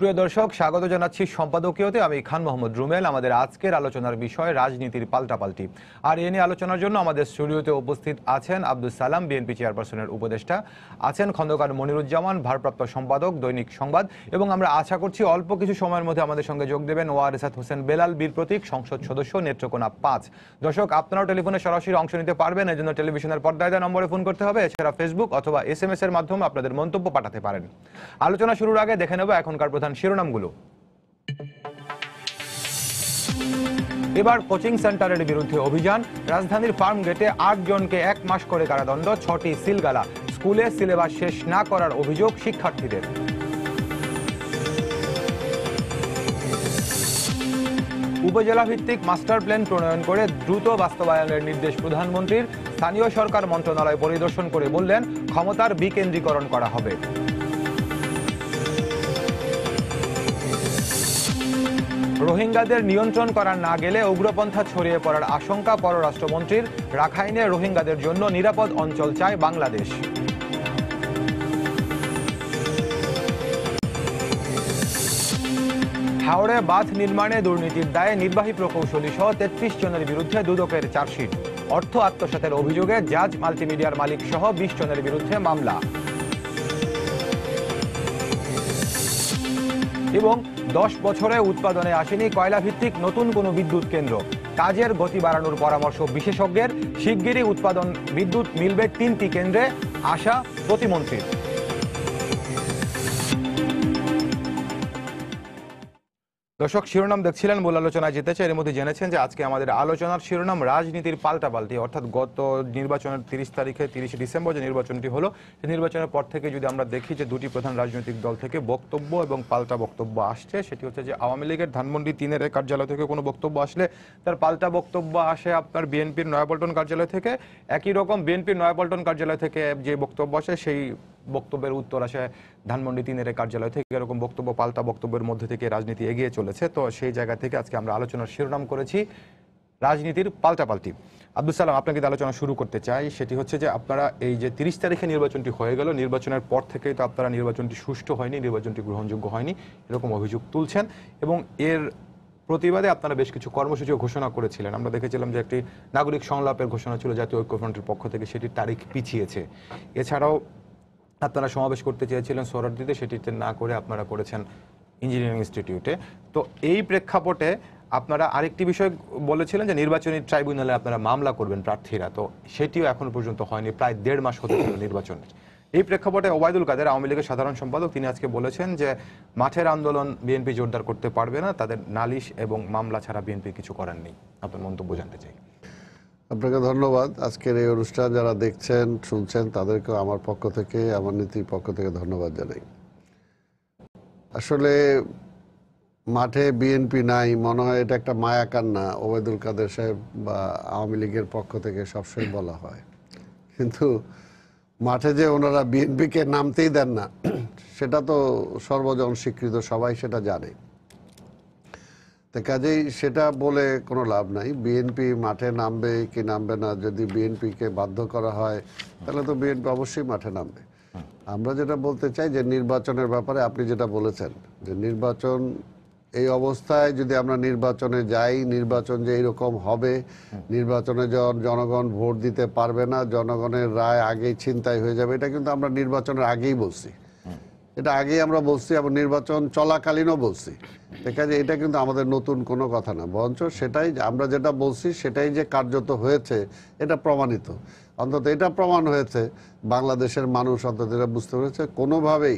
সুপ্রিয় দর্শক স্বাগত জানাচ্ছি সম্পাদকীয়তে আমি খান মোহাম্মদ রুমেল আমাদের আজকের আলোচনার বিষয় রাজনীতির পাল্টাপাল্টি আর এ নিয়ে আলোচনার জন্য আমাদের স্টুডিওতে উপস্থিত আছেন আব্দুল সালাম বিএনপি চেয়ারপারসনের উপদেষ্টা আছেন খন্দকার মনিরুজ্জামান ভারপ্রাপ্ত সম্পাদক দৈনিক সংবাদ এবং আমরা আশা করছি অল্প কিছু সময়ের মধ্যে আমাদের সঙ্গে যোগ দেবেন এসাদ হোসেন বেলাল বীর প্রতীক সংসদ সদস্য নেত্রকোনা পাঁচ দর্শক আপনারাও টেলিফোনে সরাসরি অংশ নিতে পারবেন এজন্য টেলিভিশনের পর্দায় নম্বরে ফোন করতে হবে এছাড়া ফেসবুক অথবা এস এর মাধ্যমে আপনাদের মন্তব্য পাঠাতে পারেন আলোচনা শুরুর আগে দেখে নেব এখনকার প্রধান জানান শিরোনামগুলো এবার কোচিং সেন্টারের বিরুদ্ধে অভিযান রাজধানীর ফার্ম গেটে আটজনকে এক মাস করে কারাদণ্ড ছটি সিলগালা স্কুলে সিলেবাস শেষ না করার অভিযোগ শিক্ষার্থীদের উপজেলা ভিত্তিক মাস্টার প্ল্যান প্রণয়ন করে দ্রুত বাস্তবায়নের নির্দেশ প্রধানমন্ত্রীর স্থানীয় সরকার মন্ত্রণালয় পরিদর্শন করে বললেন ক্ষমতার বিকেন্দ্রীকরণ করা হবে রোহিঙ্গাদের নিয়ন্ত্রণ করা না গেলে উগ্রপন্থা ছড়িয়ে পড়ার আশঙ্কা পররাষ্ট্রমন্ত্রীর রাখাইনে রোহিঙ্গাদের জন্য নিরাপদ অঞ্চল চায় বাংলাদেশ হাওড়ে বাঁধ নির্মাণে দুর্নীতির দায়ে নির্বাহী প্রকৌশলী সহ তেত্রিশ জনের বিরুদ্ধে দুদকের চার্জশিট অর্থ আত্মসাতের অভিযোগে জাজ মাল্টিমিডিয়ার মালিক সহ বিশ জনের বিরুদ্ধে মামলা এবং দশ বছরে উৎপাদনে আসেনি কয়লাভিত্তিক নতুন কোনো বিদ্যুৎ কেন্দ্র কাজের গতি বাড়ানোর পরামর্শ বিশেষজ্ঞের শিগগিরই উৎপাদন বিদ্যুৎ মিলবে তিনটি কেন্দ্রে আশা প্রতিমন্ত্রীর দর্শক শিরোনাম দেখছিলেন বলে আলোচনায় যেতে চাই এর মধ্যে জেনেছেন যে আজকে আমাদের আলোচনার শিরোনাম রাজনীতির পাল্টাপাল্টি অর্থাৎ গত নির্বাচনের তিরিশ তারিখে তিরিশে ডিসেম্বর যে নির্বাচনটি হলো সেই নির্বাচনের পর থেকে যদি আমরা দেখি যে দুটি প্রধান রাজনৈতিক দল থেকে বক্তব্য এবং পাল্টা বক্তব্য আসছে সেটি হচ্ছে যে আওয়ামী লীগের ধানমন্ডি তিনের কার্যালয় থেকে কোনো বক্তব্য আসলে তার পাল্টা বক্তব্য আসে আপনার বিএনপির নয়াপল্টন কার্যালয় থেকে একই রকম বিএনপির নয়াপল্টন কার্যালয় থেকে যে বক্তব্য আসে সেই বক্তব্যের উত্তর আসে ধানমন্ডি তিনের কার্যালয় থেকে এরকম বক্তব্য পাল্টা বক্তব্যের মধ্যে থেকে রাজনীতি এগিয়ে চলেছে তো সেই জায়গা থেকে আজকে আমরা আলোচনার শিরোনাম করেছি রাজনীতির পাল্টাপাল্টি আব্দুল সালাম আপনাকে আলোচনা শুরু করতে চাই সেটি হচ্ছে যে আপনারা এই যে তিরিশ তারিখে নির্বাচনটি হয়ে গেল নির্বাচনের পর থেকেই তো আপনারা নির্বাচনটি সুষ্ঠু হয়নি নির্বাচনটি গ্রহণযোগ্য হয়নি এরকম অভিযোগ তুলছেন এবং এর প্রতিবাদে আপনারা বেশ কিছু কর্মসূচিও ঘোষণা করেছিলেন আমরা দেখেছিলাম যে একটি নাগরিক সংলাপের ঘোষণা ছিল জাতীয় ঐক্যফ্রন্টের পক্ষ থেকে সেটির তারিখ পিছিয়েছে এছাড়াও আপনারা সমাবেশ করতে চেয়েছিলেন সরদ্দিতে সেটিতে না করে আপনারা করেছেন ইঞ্জিনিয়ারিং ইনস্টিটিউটে তো এই প্রেক্ষাপটে আপনারা আরেকটি বিষয় বলেছিলেন যে নির্বাচনী ট্রাইব্যুনালে আপনারা মামলা করবেন প্রার্থীরা তো সেটিও এখন পর্যন্ত হয়নি প্রায় দেড় মাস হতে ছিল নির্বাচনের এই প্রেক্ষাপটে ওবায়দুল কাদের আওয়ামী লীগের সাধারণ সম্পাদক তিনি আজকে বলেছেন যে মাঠের আন্দোলন বিএনপি জোরদার করতে পারবে না তাদের নালিশ এবং মামলা ছাড়া বিএনপি কিছু করার নেই আপনার মন্তব্য জানতে চাই আপনাকে ধন্যবাদ আজকের এই অনুষ্ঠান যারা দেখছেন শুনছেন তাদেরকে আমার পক্ষ থেকে আমার নীতির পক্ষ থেকে ধন্যবাদ জানাই আসলে মাঠে বিএনপি নাই মনে হয় এটা একটা মায়া না ওবায়দুল কাদের সাহেব বা আওয়ামী লীগের পক্ষ থেকে সবসময় বলা হয় কিন্তু মাঠে যে ওনারা বিএনপিকে নামতেই দেন না সেটা তো সর্বজন স্বীকৃত সবাই সেটা জানে তো কাজেই সেটা বলে কোনো লাভ নাই বিএনপি মাঠে নামবে কি নামবে না যদি বিএনপিকে বাধ্য করা হয় তাহলে তো বিএনপি অবশ্যই মাঠে নামবে আমরা যেটা বলতে চাই যে নির্বাচনের ব্যাপারে আপনি যেটা বলেছেন যে নির্বাচন এই অবস্থায় যদি আমরা নির্বাচনে যাই নির্বাচন যে এইরকম হবে নির্বাচনে জনগণ ভোট দিতে পারবে না জনগণের রায় আগেই ছিনতাই হয়ে যাবে এটা কিন্তু আমরা নির্বাচনের আগেই বলছি এটা আগে আমরা বলছি আবার নির্বাচন চলাকালীনও বলছি কাজে এটা কিন্তু আমাদের নতুন কোনো কথা না বরঞ্চ সেটাই আমরা যেটা বলছি সেটাই যে কার্যত হয়েছে এটা প্রমাণিত অন্তত এটা প্রমাণ হয়েছে বাংলাদেশের মানুষ অন্তত এটা বুঝতে পেরেছে কোনোভাবেই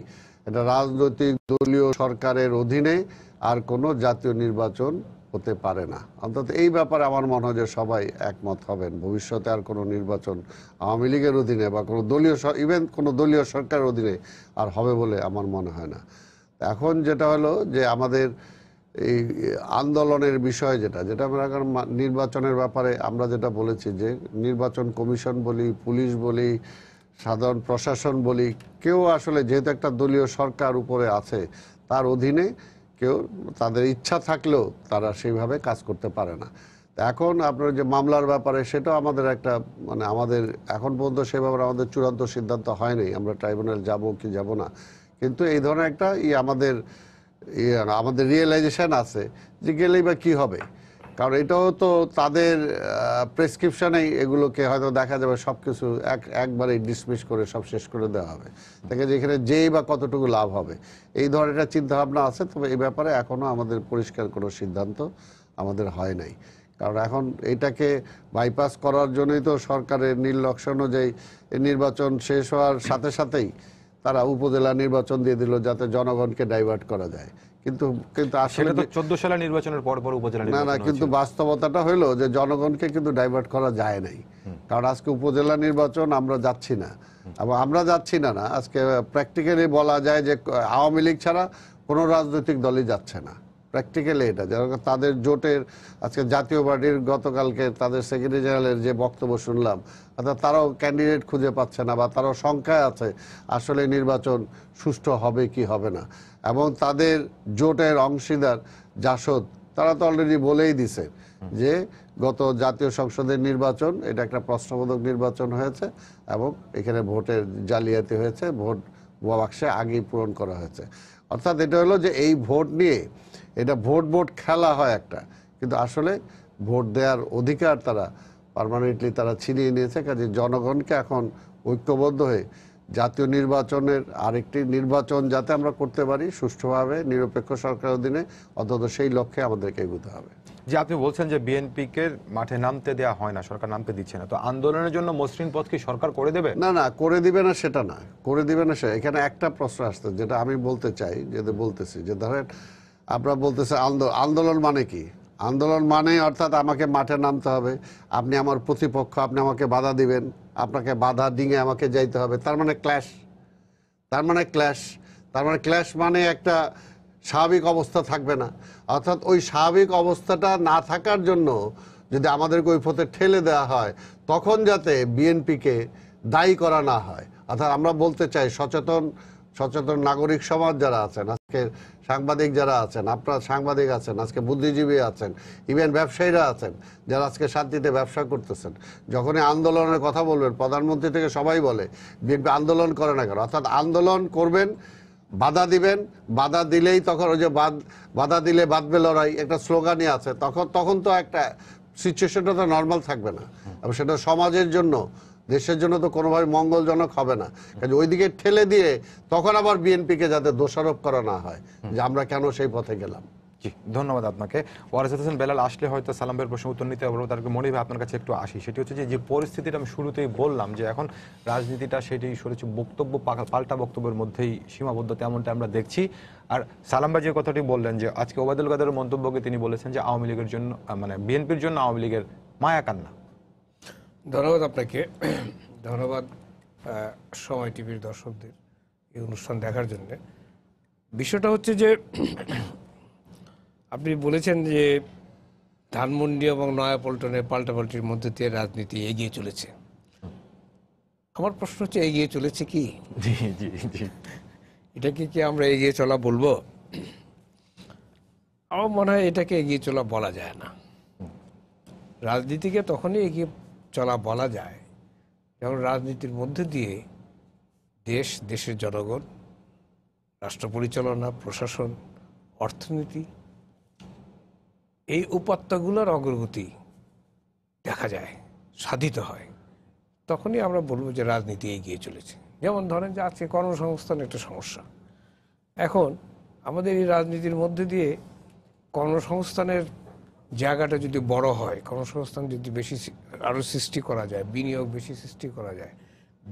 এটা রাজনৈতিক দলীয় সরকারের অধীনে আর কোনো জাতীয় নির্বাচন হতে পারে না অন্তত এই ব্যাপারে আমার মনে হয় যে সবাই একমত হবেন ভবিষ্যতে আর কোনো নির্বাচন আওয়ামী লীগের অধীনে বা কোনো দলীয় ইভেন কোনো দলীয় সরকারের অধীনে আর হবে বলে আমার মনে হয় না এখন যেটা হলো যে আমাদের এই আন্দোলনের বিষয় যেটা যেটা আমরা এখন নির্বাচনের ব্যাপারে আমরা যেটা বলেছি যে নির্বাচন কমিশন বলি পুলিশ বলি সাধারণ প্রশাসন বলি কেউ আসলে যেহেতু একটা দলীয় সরকার উপরে আছে তার অধীনে কেউ তাদের ইচ্ছা থাকলেও তারা সেইভাবে কাজ করতে পারে না এখন আপনার যে মামলার ব্যাপারে সেটাও আমাদের একটা মানে আমাদের এখন পর্যন্ত সেভাবে আমাদের চূড়ান্ত সিদ্ধান্ত হয়নি আমরা ট্রাইব্যুনাল যাব কি যাব না কিন্তু এই ধরনের একটা ই আমাদের আমাদের রিয়েলাইজেশান আছে যে গেলেই বা কী হবে কারণ এটাও তো তাদের প্রেসক্রিপশনে এগুলোকে হয়তো দেখা যাবে সব কিছু এক একবারে ডিসমিস করে সব শেষ করে দেওয়া হবে তাকে যেখানে যেই বা কতটুকু লাভ হবে এই ধরনের চিন্তাভাবনা আছে তবে এই ব্যাপারে এখনও আমাদের পরিষ্কার কোনো সিদ্ধান্ত আমাদের হয় নাই কারণ এখন এটাকে বাইপাস করার জন্যই তো সরকারের নির্লক্ষ অনুযায়ী নির্বাচন শেষ হওয়ার সাথে সাথেই তারা উপজেলা নির্বাচন দিয়ে দিল যাতে জনগণকে ডাইভার্ট করা যায় কিন্তু কিন্তু আসলে তো চোদ্দ সালের নির্বাচনের পর পর উপজেলা না না কিন্তু বাস্তবতাটা হলো যে জনগণকে কিন্তু ডাইভার্ট করা যায় নাই কারণ আজকে উপজেলা নির্বাচন আমরা যাচ্ছি না এবং আমরা যাচ্ছি না না আজকে প্র্যাকটিক্যালি বলা যায় যে আওয়ামী লীগ ছাড়া কোনো রাজনৈতিক দলই যাচ্ছে না প্র্যাকটিক্যালি এটা যারা তাদের জোটের আজকে জাতীয় পার্টির গতকালকে তাদের সেক্রেটারি জেনারেলের যে বক্তব্য শুনলাম অর্থাৎ তারাও ক্যান্ডিডেট খুঁজে পাচ্ছে না বা তারাও সংখ্যায় আছে আসলে নির্বাচন সুষ্ঠু হবে কি হবে না এবং তাদের জোটের অংশীদার জাসদ তারা তো অলরেডি বলেই দিছে যে গত জাতীয় সংসদের নির্বাচন এটা একটা প্রশ্নবোধক নির্বাচন হয়েছে এবং এখানে ভোটের জালিয়াতি হয়েছে ভোট বাক্সে আগেই পূরণ করা হয়েছে অর্থাৎ এটা হলো যে এই ভোট নিয়ে এটা ভোট ভোট খেলা হয় একটা কিন্তু আসলে ভোট দেওয়ার অধিকার তারা পারমানেন্টলি তারা ছিনিয়ে নিয়েছে কাজে জনগণকে এখন ঐক্যবদ্ধ হয়ে জাতীয় নির্বাচনের আরেকটি নির্বাচন যাতে আমরা করতে পারি সুষ্ঠুভাবে নিরপেক্ষ সরকারের অধীনে অন্তত সেই লক্ষ্যে আমাদেরকে এগোতে হবে যে আপনি বলছেন যে বিএনপিকে মাঠে নামতে দেওয়া হয় না সরকার নামতে দিচ্ছে না তো আন্দোলনের জন্য মসৃণ পথ কি সরকার করে দেবে না না করে দিবে না সেটা না করে দিবে না সে এখানে একটা প্রশ্ন আসতে যেটা আমি বলতে চাই যেটা বলতেছি যে ধরেন আপনার বলতেছে আন্দোলন আন্দোলন মানে কি আন্দোলন মানে অর্থাৎ আমাকে মাঠে নামতে হবে আপনি আমার প্রতিপক্ষ আপনি আমাকে বাধা দিবেন আপনাকে বাধা ডিঙে আমাকে যাইতে হবে তার মানে ক্ল্যাশ তার মানে ক্ল্যাশ তার মানে ক্ল্যাশ মানে একটা স্বাভাবিক অবস্থা থাকবে না অর্থাৎ ওই স্বাভাবিক অবস্থাটা না থাকার জন্য যদি আমাদেরকে ওই পথে ঠেলে দেওয়া হয় তখন যাতে বিএনপিকে দায়ী করা না হয় অর্থাৎ আমরা বলতে চাই সচেতন সচেতন নাগরিক সমাজ যারা আছেন আজকে সাংবাদিক যারা আছেন আপনার সাংবাদিক আছেন আজকে বুদ্ধিজীবী আছেন ইভেন ব্যবসায়ীরা আছেন যারা আজকে শান্তিতে ব্যবসা করতেছেন যখনই আন্দোলনের কথা বলবেন প্রধানমন্ত্রী থেকে সবাই বলে বিএনপি আন্দোলন করে না কেন অর্থাৎ আন্দোলন করবেন বাধা দিবেন বাধা দিলেই তখন ওই যে বাদ বাধা দিলে বাঁধবে লড়াই একটা স্লোগানই আছে তখন তখন তো একটা সিচুয়েশনটা তো নর্মাল থাকবে না এবং সেটা সমাজের জন্য দেশের জন্য তো কোনোভাবে মঙ্গলজনক হবে না কাজে ওইদিকে ঠেলে দিয়ে তখন আবার বিএনপিকে যাতে দোষারোপ করা না হয় যে আমরা কেন সেই পথে গেলাম জি ধন্যবাদ আপনাকে ওয়ারেস হোসেন বেলাল আসলে হয়তো সালামের প্রশ্ন উত্তর নিতে পারবো তার মনে হয় আপনার কাছে একটু আসি সেটি হচ্ছে যে যে পরিস্থিতিটা আমি শুরুতেই বললাম যে এখন রাজনীতিটা সেটি সরেছে বক্তব্য পাল্টা বক্তব্যের মধ্যেই সীমাবদ্ধ তেমনটা আমরা দেখছি আর সালাম্বা যে কথাটি বললেন যে আজকে ওবায়দুল কাদের মন্তব্যকে তিনি বলেছেন যে আওয়ামী লীগের জন্য মানে বিএনপির জন্য আওয়ামী লীগের মায়া কান্না ধন্যবাদ আপনাকে ধন্যবাদ সময় টিভির দর্শকদের এই অনুষ্ঠান দেখার জন্যে বিষয়টা হচ্ছে যে আপনি বলেছেন যে ধানমন্ডি এবং নয়াপল্টনে পাল্টাপাল্টির মধ্যে দিয়ে রাজনীতি এগিয়ে চলেছে আমার প্রশ্ন হচ্ছে এগিয়ে চলেছে কি এটাকে কি আমরা এগিয়ে চলা বলবো আমার মনে হয় এটাকে এগিয়ে চলা বলা যায় না রাজনীতিকে তখনই এগিয়ে চলা বলা যায় যেমন রাজনীতির মধ্যে দিয়ে দেশ দেশের জনগণ রাষ্ট্র পরিচালনা প্রশাসন অর্থনীতি এই উপাত্তাগুলোর অগ্রগতি দেখা যায় সাধিত হয় তখনই আমরা বলবো যে রাজনীতি এগিয়ে চলেছে যেমন ধরেন যে আজকে কর্মসংস্থান একটা সমস্যা এখন আমাদের এই রাজনীতির মধ্যে দিয়ে কর্মসংস্থানের জায়গাটা যদি বড় হয় কর্মসংস্থান যদি বেশি আরও সৃষ্টি করা যায় বিনিয়োগ বেশি সৃষ্টি করা যায়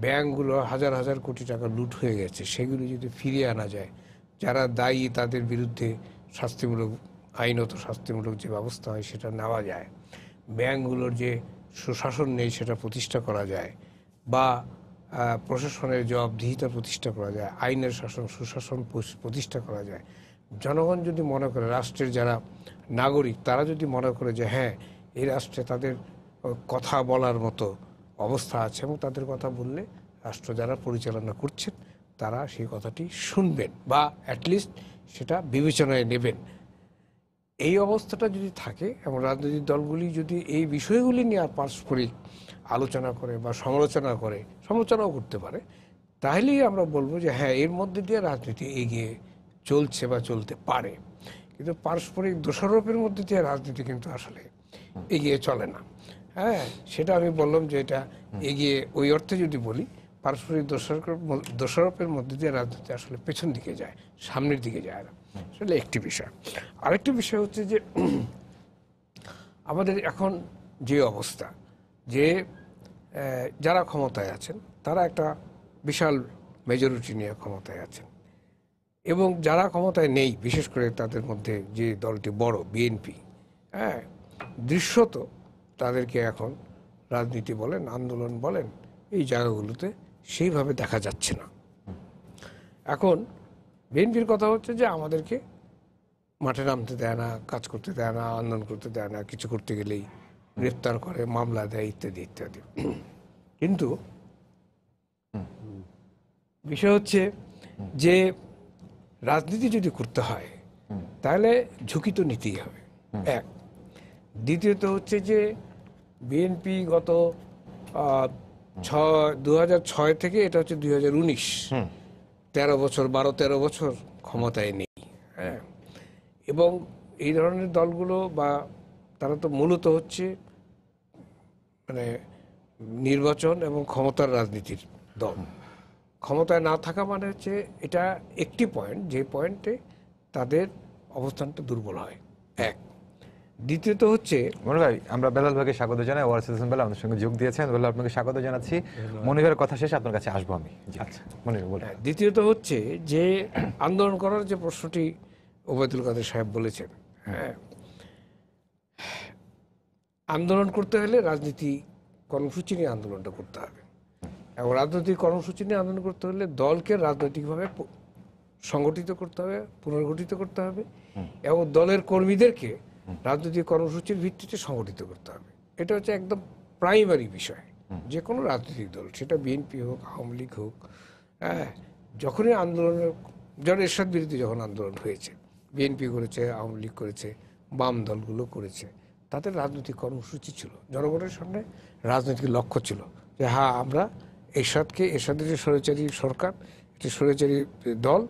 ব্যাংকগুলো হাজার হাজার কোটি টাকা লুট হয়ে গেছে সেগুলি যদি ফিরিয়ে আনা যায় যারা দায়ী তাদের বিরুদ্ধে শাস্তিমূলক আইনত শাস্তিমূলক যে ব্যবস্থা হয় সেটা নেওয়া যায় ব্যাংকগুলোর যে সুশাসন নেই সেটা প্রতিষ্ঠা করা যায় বা প্রশাসনের জবাবদিহিতা প্রতিষ্ঠা করা যায় আইনের শাসন সুশাসন প্রতিষ্ঠা করা যায় জনগণ যদি মনে করে রাষ্ট্রের যারা নাগরিক তারা যদি মনে করে যে হ্যাঁ এই রাষ্ট্রে তাদের কথা বলার মতো অবস্থা আছে এবং তাদের কথা বললে রাষ্ট্র যারা পরিচালনা করছেন তারা সেই কথাটি শুনবেন বা অ্যাটলিস্ট সেটা বিবেচনায় নেবেন এই অবস্থাটা যদি থাকে এবং রাজনৈতিক দলগুলি যদি এই বিষয়গুলি নিয়ে আর পারস্পরিক আলোচনা করে বা সমালোচনা করে সমালোচনাও করতে পারে তাহলেই আমরা বলবো যে হ্যাঁ এর মধ্যে দিয়ে রাজনীতি এগিয়ে চলছে বা চলতে পারে কিন্তু পারস্পরিক দোষারোপের মধ্যে দিয়ে রাজনীতি কিন্তু আসলে এগিয়ে চলে না হ্যাঁ সেটা আমি বললাম যে এটা এগিয়ে ওই অর্থে যদি বলি পারস্পরিক দোষারোপের মধ্যে দিয়ে রাজনীতি আসলে পেছন দিকে যায় সামনের দিকে যায় না আসলে একটি বিষয় আরেকটি বিষয় হচ্ছে যে আমাদের এখন যে অবস্থা যে যারা ক্ষমতায় আছেন তারা একটা বিশাল মেজরিটি নিয়ে ক্ষমতায় আছেন এবং যারা ক্ষমতায় নেই বিশেষ করে তাদের মধ্যে যে দলটি বড় বিএনপি হ্যাঁ দৃশ্যত তাদেরকে এখন রাজনীতি বলেন আন্দোলন বলেন এই জায়গাগুলোতে সেইভাবে দেখা যাচ্ছে না এখন বিএনপির কথা হচ্ছে যে আমাদেরকে মাঠে নামতে দেয় না কাজ করতে দেয় না আন্দোলন করতে দেয় না কিছু করতে গেলেই গ্রেফতার করে মামলা দেয় ইত্যাদি ইত্যাদি কিন্তু বিষয় হচ্ছে যে রাজনীতি যদি করতে হয় তাহলে ঝুঁকি তো নিতেই হবে এক দ্বিতীয়ত হচ্ছে যে বিএনপি গত ছয় দু ছয় থেকে এটা হচ্ছে দুই হাজার উনিশ তেরো বছর বারো তেরো বছর ক্ষমতায় নেই হ্যাঁ এবং এই ধরনের দলগুলো বা তারা তো মূলত হচ্ছে মানে নির্বাচন এবং ক্ষমতার রাজনীতির দল ক্ষমতায় না থাকা মানে হচ্ছে এটা একটি পয়েন্ট যে পয়েন্টে তাদের অবস্থানটা দুর্বল হয় এক দ্বিতীয়ত হচ্ছে ভাই আমরা বেলাল ভাইকে স্বাগত জানাই ওয়ার সিজন বেলা আমাদের সঙ্গে যোগ দিয়েছেন বেলাল আপনাকে স্বাগত জানাচ্ছি মনিভাইয়ের কথা শেষে আপনার কাছে আসবো আমি আচ্ছা মনিভাই বলুন হ্যাঁ, দ্বিতীয়ত হচ্ছে যে আন্দোলন করার যে প্রশ্নটি ওবায়দুল কাদের সাহেব বলেছেন হ্যাঁ আন্দোলন করতে হলে রাজনীতি কর্মসূচি নিয়ে আন্দোলনটা করতে হবে এবং রাজনৈতিক কর্মসূচি নিয়ে আন্দোলন করতে হলে দলকে রাজনৈতিকভাবে সংগঠিত করতে হবে পুনর্গঠিত করতে হবে এবং দলের কর্মীদেরকে রাজনৈতিক কর্মসূচির ভিত্তিতে সংগঠিত করতে হবে এটা হচ্ছে একদম প্রাইমারি বিষয় যে কোনো রাজনৈতিক দল সেটা বিএনপি হোক আওয়ামী লীগ হোক হ্যাঁ যখনই আন্দোলনের জন এরশাদ বিরুদ্ধে যখন আন্দোলন হয়েছে বিএনপি করেছে আওয়ামী লীগ করেছে বাম দলগুলো করেছে তাদের রাজনৈতিক কর্মসূচি ছিল জনগণের সামনে রাজনৈতিক লক্ষ্য ছিল যে হ্যাঁ আমরা এরশাদকে এরশাদের যে স্বৈরাচারী সরকার যে স্বৈরাচারী দল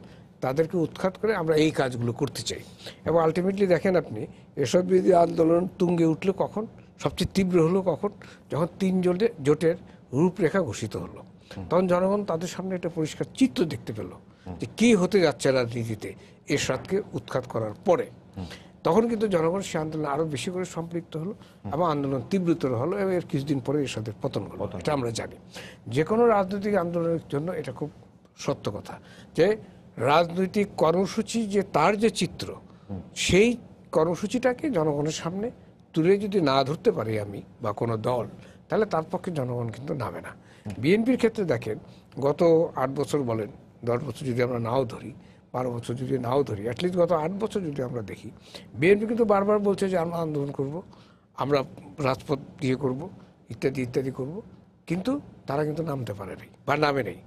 তাদেরকে উৎখাত করে আমরা এই কাজগুলো করতে চাই এবং আলটিমেটলি দেখেন আপনি এসব বিরোধী আন্দোলন তুঙ্গে উঠলো কখন সবচেয়ে তীব্র হলো কখন যখন তিন জোটে জোটের রূপরেখা ঘোষিত হলো তখন জনগণ তাদের সামনে একটা পরিষ্কার চিত্র দেখতে পেল যে কী হতে যাচ্ছে রাজনীতিতে এরশাদকে উৎখাত করার পরে তখন কিন্তু জনগণ সে আন্দোলন আরও বেশি করে সম্পৃক্ত হলো এবং আন্দোলন তীব্রতর হলো এবং এর কিছুদিন পরে এর সাথে পতন হলো এটা আমরা জানি যে কোনো রাজনৈতিক আন্দোলনের জন্য এটা খুব সত্য কথা যে রাজনৈতিক কর্মসূচি যে তার যে চিত্র সেই কর্মসূচিটাকে জনগণের সামনে তুলে যদি না ধরতে পারি আমি বা কোনো দল তাহলে তার পক্ষে জনগণ কিন্তু নামে না বিএনপির ক্ষেত্রে দেখেন গত আট বছর বলেন দশ বছর যদি আমরা নাও ধরি বারো বছর যদি নাও ধরি অ্যাটলিস্ট গত আট বছর যদি আমরা দেখি বিএনপি কিন্তু বারবার বলছে যে আমরা আন্দোলন করব আমরা রাজপথ দিয়ে করব ইত্যাদি ইত্যাদি করব কিন্তু তারা কিন্তু নামতে পারে নাই বা নামে নেই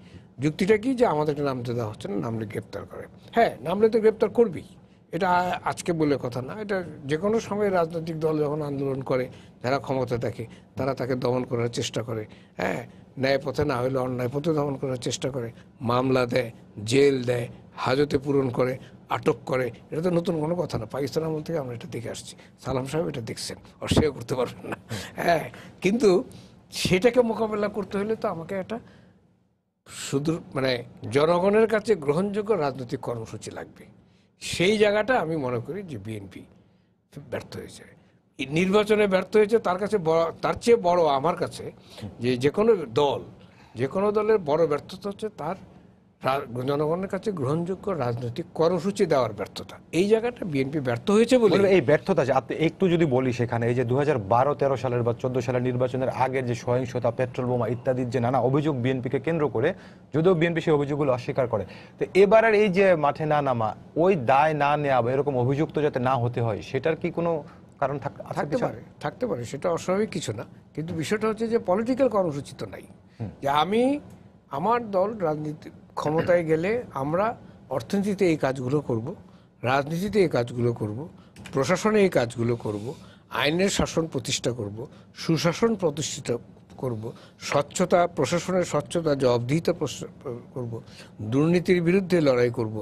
যুক্তিটা কি যে আমাদেরকে নামতে দেওয়া হচ্ছে না নামলে গ্রেপ্তার করে হ্যাঁ নামলে তো গ্রেপ্তার করবেই এটা আজকে বলে কথা না এটা যে কোনো সময় রাজনৈতিক দল যখন আন্দোলন করে যারা ক্ষমতা থাকে তারা তাকে দমন করার চেষ্টা করে হ্যাঁ ন্যায় পথে না হলে অন্যায় পথে দমন করার চেষ্টা করে মামলা দেয় জেল দেয় হাজতে পূরণ করে আটক করে এটা তো নতুন কোনো কথা না পাকিস্তানের মধ্যে থেকে আমরা এটা দেখে আসছি সালাম সাহেব এটা দেখছেন অস্বীকার করতে পারবেন না হ্যাঁ কিন্তু সেটাকে মোকাবেলা করতে হলে তো আমাকে একটা শুধু মানে জনগণের কাছে গ্রহণযোগ্য রাজনৈতিক কর্মসূচি লাগবে সেই জায়গাটা আমি মনে করি যে বিএনপি ব্যর্থ হয়েছে নির্বাচনে ব্যর্থ হয়েছে তার কাছে বড় তার চেয়ে বড় আমার কাছে যে যে কোনো দল যে কোনো দলের বড় ব্যর্থতা হচ্ছে তার জনগণের কাছে গ্রহণযোগ্য রাজনৈতিক কর্মসূচি দেওয়ার ব্যর্থতা এই জায়গাটা বিএনপি ব্যর্থ হয়েছে বলে এই ব্যর্থতা যে আপনি একটু যদি বলি সেখানে এই যে দু হাজার সালের বা চোদ্দ সালের নির্বাচনের আগের যে সহিংসতা পেট্রোল বোমা ইত্যাদির যে নানা অভিযোগ বিএনপিকে কেন্দ্র করে যদিও বিএনপি সেই অভিযোগগুলো অস্বীকার করে তো এবারের এই যে মাঠে না নামা ওই দায় না নেওয়া বা এরকম অভিযুক্ত যাতে না হতে হয় সেটার কি কোনো কারণ থাকতে পারে থাকতে পারে সেটা অস্বাভাবিক কিছু না কিন্তু বিষয়টা হচ্ছে যে পলিটিক্যাল কর্মসূচি তো নাই যে আমি আমার দল রাজনীতি ক্ষমতায় গেলে আমরা অর্থনীতিতে এই কাজগুলো করব রাজনীতিতে এই কাজগুলো করব প্রশাসনে এই কাজগুলো করব আইনের শাসন প্রতিষ্ঠা করব সুশাসন প্রতিষ্ঠিত করব স্বচ্ছতা প্রশাসনের স্বচ্ছতা জবাবদিহিতা করব দুর্নীতির বিরুদ্ধে লড়াই করব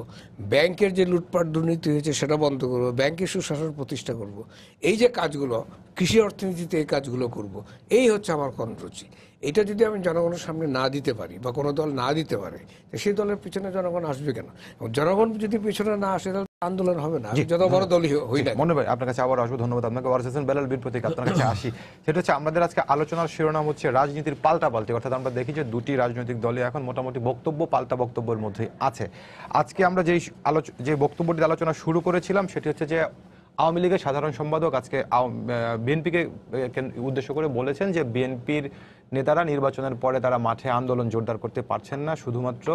ব্যাংকের যে লুটপাট দুর্নীতি হয়েছে সেটা বন্ধ করব ব্যাংকের সুশাসন প্রতিষ্ঠা করব এই যে কাজগুলো কৃষি অর্থনীতিতে এই কাজগুলো করব এই হচ্ছে আমার কর্মসূচি এটা যদি আমি জনগণের সামনে না দিতে পারি বা কোনো দল না দিতে পারে সেই দলের পিছনে জনগণ আসবে কেন জনগণ যদি পিছনে না আসে তাহলে আন্দোলন হবে না যত বড় দলই হই না মনে ভাই আপনার কাছে আবার আসবো ধন্যবাদ আপনাকে ওয়ারিস হাসান বেলাল বীর প্রতীক আপনার কাছে আসি সেটা হচ্ছে আমাদের আজকে আলোচনার শিরোনাম হচ্ছে রাজনীতির পাল্টা পাল্টি অর্থাৎ আমরা দেখি যে দুটি রাজনৈতিক দলে এখন মোটামুটি বক্তব্য পাল্টা বক্তব্যের মধ্যে আছে আজকে আমরা যেই আলোচ যে বক্তব্যটি আলোচনা শুরু করেছিলাম সেটি হচ্ছে যে আওয়ামী লীগের সাধারণ সম্পাদক আজকে বিএনপিকে উদ্দেশ্য করে বলেছেন যে বিএনপির নেতারা নির্বাচনের পরে তারা মাঠে আন্দোলন জোরদার করতে পারছেন না শুধুমাত্র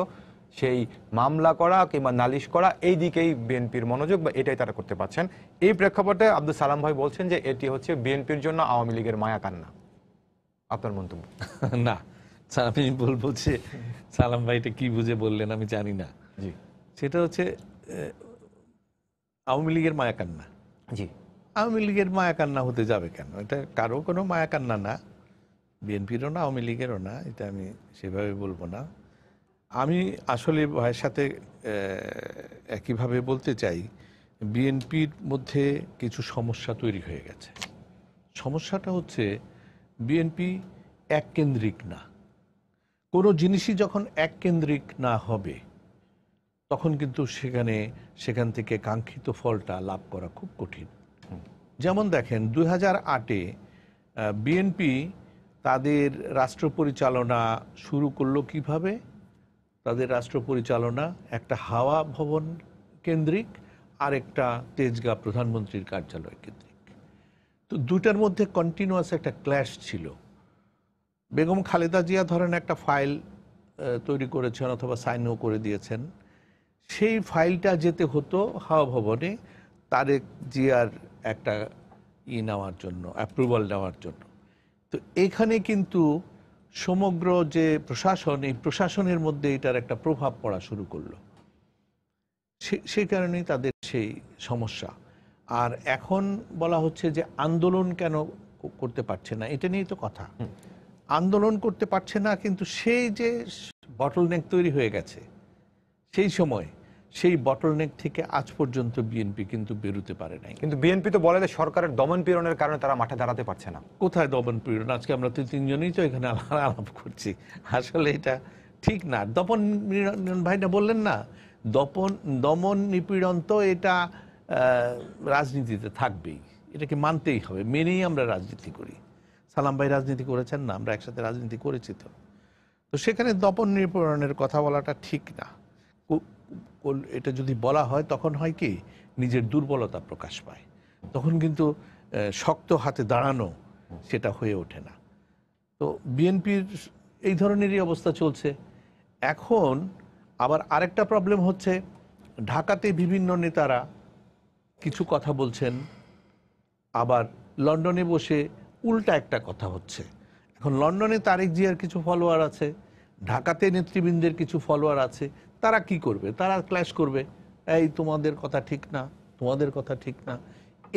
সেই মামলা করা কিংবা নালিশ করা এই দিকেই বিএনপির মনোযোগ বা এটাই তারা করতে পারছেন এই প্রেক্ষাপটে আব্দুল সালাম ভাই বলছেন যে এটি হচ্ছে বিএনপির জন্য আওয়ামী লীগের মায়া কান্না আপনার মন্তব্য না আমি বলবো যে সালাম ভাই এটা কি বুঝে বললেন আমি জানি না জি সেটা হচ্ছে আওয়ামী লীগের মায়া কান্না জি আওয়ামী লীগের মায়াকান্না হতে যাবে কেন এটা কারো কোনো মায়া কান্না না বিএনপিরও না আওয়ামী লীগেরও না এটা আমি সেভাবে বলবো না আমি আসলে ভাইয়ের সাথে একইভাবে বলতে চাই বিএনপির মধ্যে কিছু সমস্যা তৈরি হয়ে গেছে সমস্যাটা হচ্ছে বিএনপি এককেন্দ্রিক না কোনো জিনিসই যখন এককেন্দ্রিক না হবে তখন কিন্তু সেখানে সেখান থেকে কাঙ্ক্ষিত ফলটা লাভ করা খুব কঠিন যেমন দেখেন দুই হাজার আটে বিএনপি তাদের রাষ্ট্র পরিচালনা শুরু করলো কিভাবে তাদের রাষ্ট্র পরিচালনা একটা হাওয়া ভবন কেন্দ্রিক আর একটা তেজগা প্রধানমন্ত্রীর কার্যালয় কেন্দ্রিক তো দুটার মধ্যে কন্টিনিউয়াস একটা ক্ল্যাশ ছিল বেগম খালেদা জিয়া ধরেন একটা ফাইল তৈরি করেছেন অথবা সাইনও করে দিয়েছেন সেই ফাইলটা যেতে হতো হাওয়া ভবনে তারেক জিয়ার একটা ই নেওয়ার জন্য অ্যাপ্রুভাল নেওয়ার জন্য তো এখানে কিন্তু সমগ্র যে প্রশাসন এই প্রশাসনের মধ্যে এটার একটা প্রভাব পড়া শুরু করলো সেই কারণেই তাদের সেই সমস্যা আর এখন বলা হচ্ছে যে আন্দোলন কেন করতে পারছে না এটা নিয়েই তো কথা আন্দোলন করতে পারছে না কিন্তু সেই যে বটল নেক তৈরি হয়ে গেছে সেই সময় সেই বটলনেক থেকে আজ পর্যন্ত বিএনপি কিন্তু বেরোতে পারে নাই কিন্তু বিএনপি তো বলে যে সরকারের দমন পীড়নের কারণে তারা মাঠে দাঁড়াতে পারছে না কোথায় দমন পীড়ন আজকে আমরা তো তিনজনেই তো এখানে আলাপ করছি আসলে এটা ঠিক না দমন ভাইটা বললেন না দপন দমন নিপীড়ন তো এটা রাজনীতিতে থাকবেই এটাকে মানতেই হবে মেনেই আমরা রাজনীতি করি সালাম ভাই রাজনীতি করেছেন না আমরা একসাথে রাজনীতি করেছি তো তো সেখানে দপন নিপীড়নের কথা বলাটা ঠিক না এটা যদি বলা হয় তখন হয় কি নিজের দুর্বলতা প্রকাশ পায় তখন কিন্তু শক্ত হাতে দাঁড়ানো সেটা হয়ে ওঠে না তো বিএনপির এই ধরনেরই অবস্থা চলছে এখন আবার আরেকটা প্রবলেম হচ্ছে ঢাকাতে বিভিন্ন নেতারা কিছু কথা বলছেন আবার লন্ডনে বসে উল্টা একটা কথা হচ্ছে এখন লন্ডনে তারেক জিয়ার কিছু ফলোয়ার আছে ঢাকাতে নেতৃবৃন্দের কিছু ফলোয়ার আছে তারা কি করবে তারা ক্ল্যাশ করবে এই তোমাদের কথা ঠিক না তোমাদের কথা ঠিক না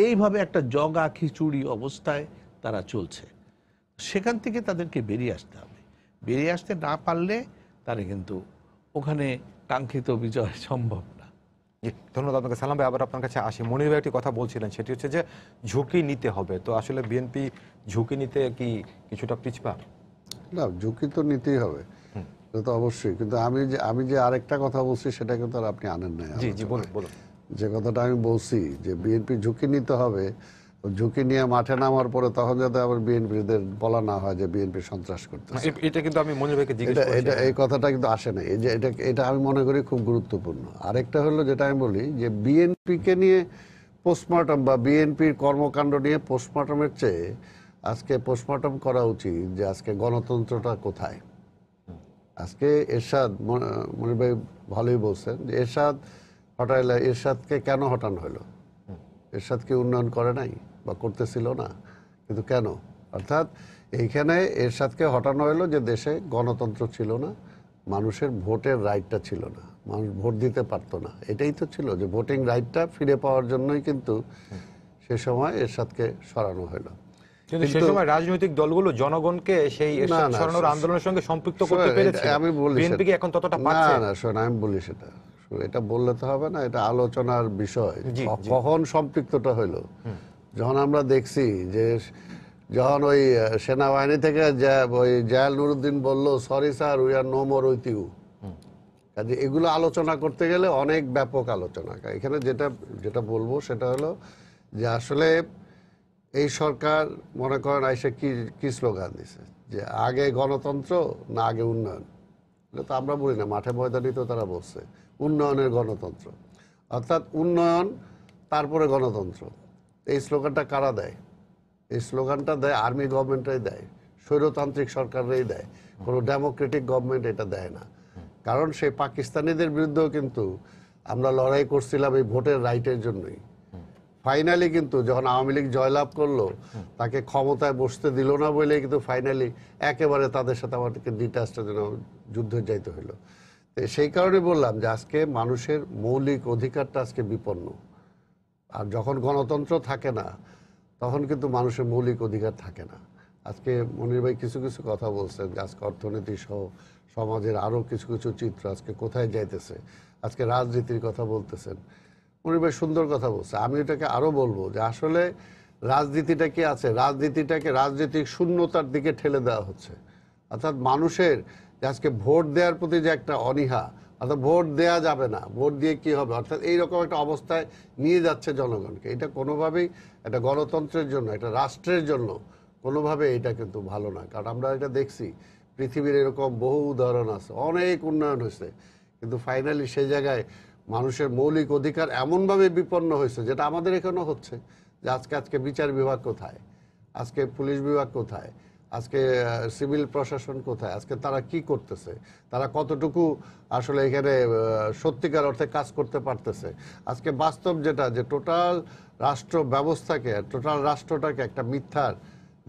এইভাবে একটা জগা খিচুড়ি অবস্থায় তারা চলছে সেখান থেকে তাদেরকে বেরিয়ে আসতে হবে বেরিয়ে আসতে না পারলে তারা কিন্তু ওখানে কাঙ্ক্ষিত বিজয় সম্ভব না ধন্যবাদ আপনাকে সালাম ভাই আবার আপনার কাছে আসি মনির ভাই একটি কথা বলছিলেন সেটি হচ্ছে যে ঝুঁকি নিতে হবে তো আসলে বিএনপি ঝুঁকি নিতে কি কিছুটা পিছপা না ঝুঁকি তো নিতেই হবে তো অবশ্যই কিন্তু আমি যে আমি যে আরেকটা কথা বলছি সেটা কিন্তু আর আপনি আনেন নাই যে কথাটা আমি বলছি যে বিএনপি ঝুঁকি নিতে হবে ঝুঁকি নিয়ে মাঠে নামার পরে তখন যাতে আবার বিএনপিদের বলা না হয় যে বিএনপি সন্ত্রাস করতে এটা কিন্তু আমি মনে ভাইকে জিজ্ঞেস এটা এই কথাটা কিন্তু আসে না এই যে এটা এটা আমি মনে করি খুব গুরুত্বপূর্ণ আরেকটা হলো যেটা আমি বলি যে বিএনপিকে নিয়ে পোস্টমর্টম বা বিএনপির কর্মকাণ্ড নিয়ে পোস্টমর্টমের চেয়ে আজকে পোস্টমর্টম করা উচিত যে আজকে গণতন্ত্রটা কোথায় আজকে এরশাদ মনির ভাই ভালোই বলছেন যে এরশাদ হটাইলে এরশাদকে কেন হটানো হলো এরশাদকে উন্নয়ন করে নাই বা করতেছিল না কিন্তু কেন অর্থাৎ এইখানে এরশাদকে হটানো হলো যে দেশে গণতন্ত্র ছিল না মানুষের ভোটের রাইটটা ছিল না মানুষ ভোট দিতে পারতো না এটাই তো ছিল যে ভোটিং রাইটটা ফিরে পাওয়ার জন্যই কিন্তু সে সময় এরশাদকে সরানো হলো রাজনৈতিক দলগুলো জনগণকে সেই সরানোর আন্দোলনের সঙ্গে সম্পৃক্ত করতে পেরেছে আমি বলি এখন আমি বলি সেটা এটা বললে তো হবে না এটা আলোচনার বিষয় কখন সম্পৃক্তটা হলো যখন আমরা দেখছি যে যখন ওই সেনাবাহিনী থেকে ওই জায়াল নুরুদ্দিন বলল sorry sir we are no more with you কাজে এগুলো আলোচনা করতে গেলে অনেক ব্যাপক আলোচনা এখানে যেটা যেটা বলবো সেটা হলো যে আসলে এই সরকার মনে করেন আইসা কি কি স্লোগান দিছে যে আগে গণতন্ত্র না আগে উন্নয়ন এটা তো আমরা বলি না মাঠে ময়দানে তো তারা বলছে উন্নয়নের গণতন্ত্র অর্থাৎ উন্নয়ন তারপরে গণতন্ত্র এই স্লোগানটা কারা দেয় এই স্লোগানটা দেয় আর্মি গভর্নমেন্টরাই দেয় স্বৈরতান্ত্রিক সরকাররাই দেয় কোনো ডেমোক্রেটিক গভর্নমেন্ট এটা দেয় না কারণ সেই পাকিস্তানিদের বিরুদ্ধেও কিন্তু আমরা লড়াই করছিলাম এই ভোটের রাইটের জন্যই ফাইনালি কিন্তু যখন আওয়ামী লীগ জয়লাভ করলো তাকে ক্ষমতায় বসতে দিল না বলে কিন্তু ফাইনালি একেবারে তাদের সাথে আমাদেরকে ডিটাচটা যেন যুদ্ধ যাইতে হলো তো সেই কারণে বললাম যে আজকে মানুষের মৌলিক অধিকারটা আজকে বিপন্ন আর যখন গণতন্ত্র থাকে না তখন কিন্তু মানুষের মৌলিক অধিকার থাকে না আজকে মনির ভাই কিছু কিছু কথা বলছেন যে আজকে অর্থনীতি সহ সমাজের আরও কিছু কিছু চিত্র আজকে কোথায় যাইতেছে আজকে রাজনীতির কথা বলতেছেন পরিবেশ সুন্দর কথা বলছে আমি এটাকে আরও বলবো যে আসলে রাজনীতিটা কি আছে রাজনীতিটাকে রাজনৈতিক শূন্যতার দিকে ঠেলে দেওয়া হচ্ছে অর্থাৎ মানুষের আজকে ভোট দেওয়ার প্রতি যে একটা অনীহা অর্থাৎ ভোট দেওয়া যাবে না ভোট দিয়ে কি হবে অর্থাৎ এইরকম একটা অবস্থায় নিয়ে যাচ্ছে জনগণকে এটা কোনোভাবেই একটা গণতন্ত্রের জন্য একটা রাষ্ট্রের জন্য কোনোভাবে এটা কিন্তু ভালো না কারণ আমরা এটা দেখছি পৃথিবীর এরকম বহু উদাহরণ আছে অনেক উন্নয়ন হয়েছে কিন্তু ফাইনালি সেই জায়গায় মানুষের মৌলিক অধিকার এমনভাবে বিপন্ন হয়েছে যেটা আমাদের এখানেও হচ্ছে যে আজকে আজকে বিচার বিভাগ কোথায় আজকে পুলিশ বিভাগ কোথায় আজকে সিভিল প্রশাসন কোথায় আজকে তারা কি করতেছে তারা কতটুকু আসলে এখানে সত্যিকার অর্থে কাজ করতে পারতেছে আজকে বাস্তব যেটা যে টোটাল রাষ্ট্র ব্যবস্থাকে টোটাল রাষ্ট্রটাকে একটা মিথ্যার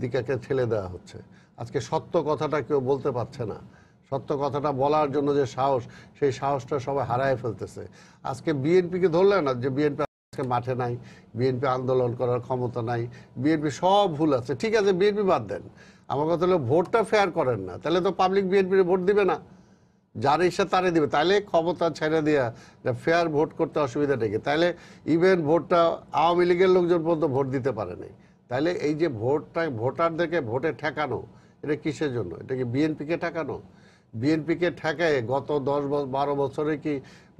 দিকে ঠেলে দেওয়া হচ্ছে আজকে সত্য কথাটা কেউ বলতে পারছে না সত্য কথাটা বলার জন্য যে সাহস সেই সাহসটা সবাই হারায় ফেলতেছে আজকে বিএনপিকে ধরলে না যে বিএনপি আজকে মাঠে নাই বিএনপি আন্দোলন করার ক্ষমতা নাই বিএনপি সব ভুল আছে ঠিক আছে বিএনপি বাদ দেন আমার কথা হলো ভোটটা ফেয়ার করেন না তাহলে তো পাবলিক বিএনপির ভোট দিবে না যার ইচ্ছা তারে দিবে তাহলে ক্ষমতা ছেড়ে দেওয়া ফেয়ার ভোট করতে অসুবিধা নেই তাহলে ইভেন ভোটটা আওয়ামী লীগের লোকজন পর্যন্ত ভোট দিতে পারেনি তাহলে এই যে ভোটটা ভোটারদেরকে ভোটে ঠেকানো এটা কিসের জন্য এটা কি বিএনপিকে ঠেকানো বিএনপিকে ঠেকায় গত দশ বারো বছরে কি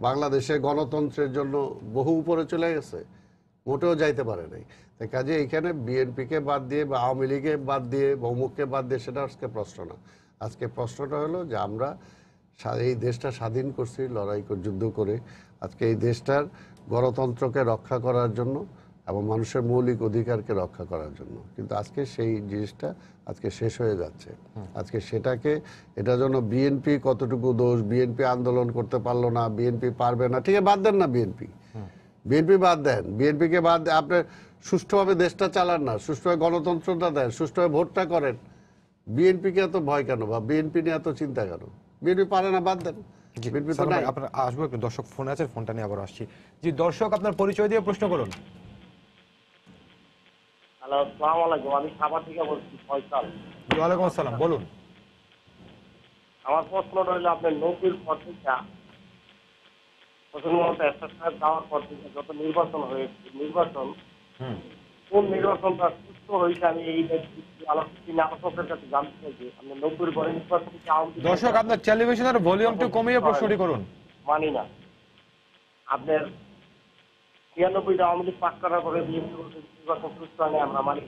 বাংলাদেশে গণতন্ত্রের জন্য বহু উপরে চলে গেছে মোটেও যাইতে পারে নাই তাই কাজে এখানে বিএনপিকে বাদ দিয়ে বা আওয়ামী লীগে বাদ দিয়ে বহুমুখকে বাদ দিয়ে সেটা আজকে প্রশ্ন না আজকে প্রশ্নটা হলো যে আমরা এই দেশটা স্বাধীন করছি লড়াই যুদ্ধ করে আজকে এই দেশটার গণতন্ত্রকে রক্ষা করার জন্য এবং মানুষের মৌলিক অধিকারকে রক্ষা করার জন্য কিন্তু আজকে সেই জিনিসটা আজকে শেষ হয়ে যাচ্ছে আজকে সেটাকে এটা জন্য বিএনপি কতটুকু দোষ বিএনপি আন্দোলন করতে পারলো না বিএনপি পারবে না ঠিক বাদ দেন না বিএনপি বিএনপি বাদ দেন বিএনপিকে বাদ দেন আপনার সুষ্ঠুভাবে দেশটা চালান না সুষ্ঠুভাবে গণতন্ত্রটা দেন সুষ্ঠুভাবে ভোটটা করেন বিএনপিকে এত ভয় কেন বা বিএনপি নিয়ে এত চিন্তা কেন বিএনপি পারে না বাদ দেন আপনার আসবো দর্শক ফোন আছে ফোনটা নিয়ে আবার আসছি জি দর্শক আপনার পরিচয় দিয়ে প্রশ্ন করুন হ্যালো আসসালামু আলাইকুম আমি সাভার থেকে বলছি ফয়সাল ওয়ালাইকুম আসসালাম বলুন আমার প্রশ্নটা হলো আপনার নৌকির প্রথমত পর থেকে যত নির্বাচন হয়েছে নির্বাচন কোন নির্বাচনটা সুস্থ হয়েছে আমি এই আলোচকের কাছে জানতে চাইছি নৌকির নির্বাচন দর্শক আপনার টেলিভিশনের ভলিউমটা কমিয়ে প্রশ্নটি করুন মানি না আপনার আওয়ামী লীগ পাশ করার পরে নির্বাচন আমরা মানি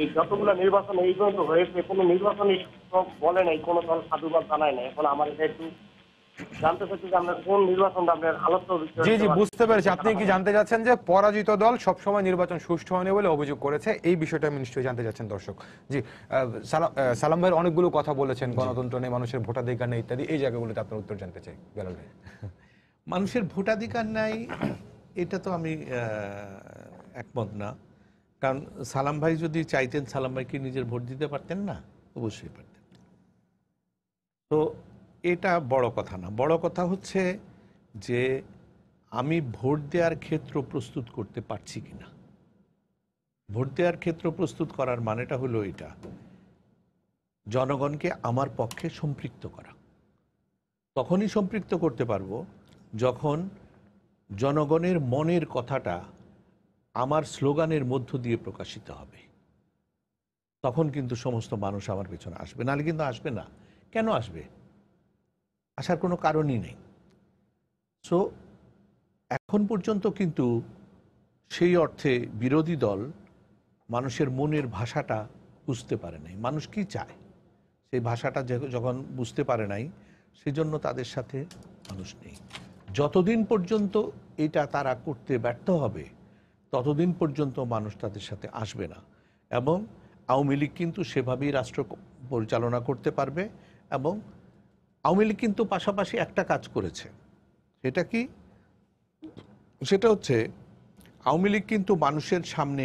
এই যতগুলো নির্বাচন এই পর্যন্ত হয়েছে কোনো বলে নাই কোনো দল সাধুবাদ জানায় না এখন আমার এটা একটু আপনি কি জানতে চাচ্ছেন যে পরাজিত দল সবসময় নির্বাচন সুষ্ঠু হয়নি বলে অভিযোগ করেছে এই বিষয়টা আমি নিশ্চয়ই জানতে চাচ্ছেন দর্শক জি সালাম ভাইয়ের অনেকগুলো কথা বলেছেন গণতন্ত্র নেই মানুষের ভোটাধিকার নেই ইত্যাদি এই জায়গাগুলোতে আপনার উত্তর জানতে চাই ভাই মানুষের ভোটাধিকার নাই এটা তো আমি একমত না কারণ সালাম ভাই যদি চাইতেন সালাম ভাই কি নিজের ভোট দিতে পারতেন না অবশ্যই পারতেন তো এটা বড় কথা না বড় কথা হচ্ছে যে আমি ভোট দেওয়ার ক্ষেত্র প্রস্তুত করতে পারছি কি না ভোট দেওয়ার ক্ষেত্র প্রস্তুত করার মানেটা হলো এটা জনগণকে আমার পক্ষে সম্পৃক্ত করা তখনই সম্পৃক্ত করতে পারবো যখন জনগণের মনের কথাটা আমার স্লোগানের মধ্য দিয়ে প্রকাশিত হবে তখন কিন্তু সমস্ত মানুষ আমার পেছনে আসবে নাহলে কিন্তু আসবে না কেন আসবে আসার কোনো কারণই নেই সো এখন পর্যন্ত কিন্তু সেই অর্থে বিরোধী দল মানুষের মনের ভাষাটা বুঝতে পারে নাই মানুষ কি চায় সেই ভাষাটা যখন বুঝতে পারে নাই সেজন্য তাদের সাথে মানুষ নেই যতদিন পর্যন্ত এটা তারা করতে ব্যর্থ হবে ততদিন পর্যন্ত মানুষ তাদের সাথে আসবে না এবং আওয়ামী লীগ কিন্তু সেভাবেই রাষ্ট্র পরিচালনা করতে পারবে এবং আওয়ামী লীগ কিন্তু পাশাপাশি একটা কাজ করেছে সেটা কি সেটা হচ্ছে আওয়ামী লীগ কিন্তু মানুষের সামনে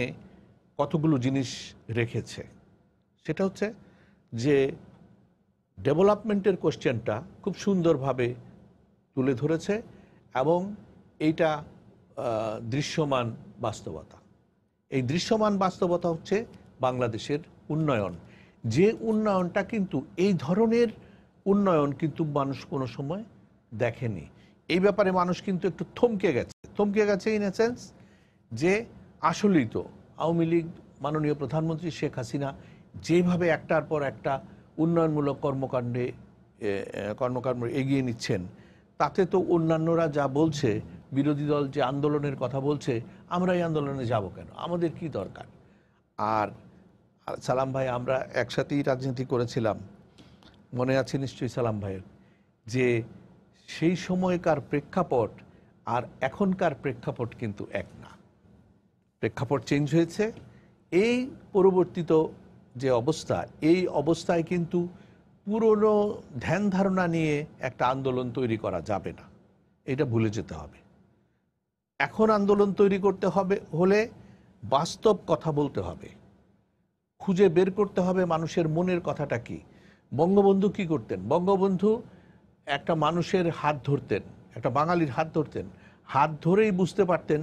কতগুলো জিনিস রেখেছে সেটা হচ্ছে যে ডেভেলপমেন্টের কোশ্চেনটা খুব সুন্দরভাবে তুলে ধরেছে এবং এইটা দৃশ্যমান বাস্তবতা এই দৃশ্যমান বাস্তবতা হচ্ছে বাংলাদেশের উন্নয়ন যে উন্নয়নটা কিন্তু এই ধরনের উন্নয়ন কিন্তু মানুষ কোনো সময় দেখেনি এই ব্যাপারে মানুষ কিন্তু একটু থমকে গেছে থমকে গেছে ইন এ সেন্স যে আসলেই তো আওয়ামী লীগ মাননীয় প্রধানমন্ত্রী শেখ হাসিনা যেভাবে একটার পর একটা উন্নয়নমূলক কর্মকাণ্ডে কর্মকাণ্ড এগিয়ে নিচ্ছেন তাতে তো অন্যান্যরা যা বলছে বিরোধী দল যে আন্দোলনের কথা বলছে আমরা এই আন্দোলনে যাব কেন আমাদের কি দরকার আর সালাম ভাই আমরা একসাথেই রাজনীতি করেছিলাম মনে আছে নিশ্চয়ই সালাম ভাইয়ের যে সেই সময়কার প্রেক্ষাপট আর এখনকার প্রেক্ষাপট কিন্তু এক না প্রেক্ষাপট চেঞ্জ হয়েছে এই পরিবর্তিত যে অবস্থা এই অবস্থায় কিন্তু পুরনো ধ্যান ধারণা নিয়ে একটা আন্দোলন তৈরি করা যাবে না এটা ভুলে যেতে হবে এখন আন্দোলন তৈরি করতে হবে হলে বাস্তব কথা বলতে হবে খুঁজে বের করতে হবে মানুষের মনের কথাটা কি বঙ্গবন্ধু কি করতেন বঙ্গবন্ধু একটা মানুষের হাত ধরতেন একটা বাঙালির হাত ধরতেন হাত ধরেই বুঝতে পারতেন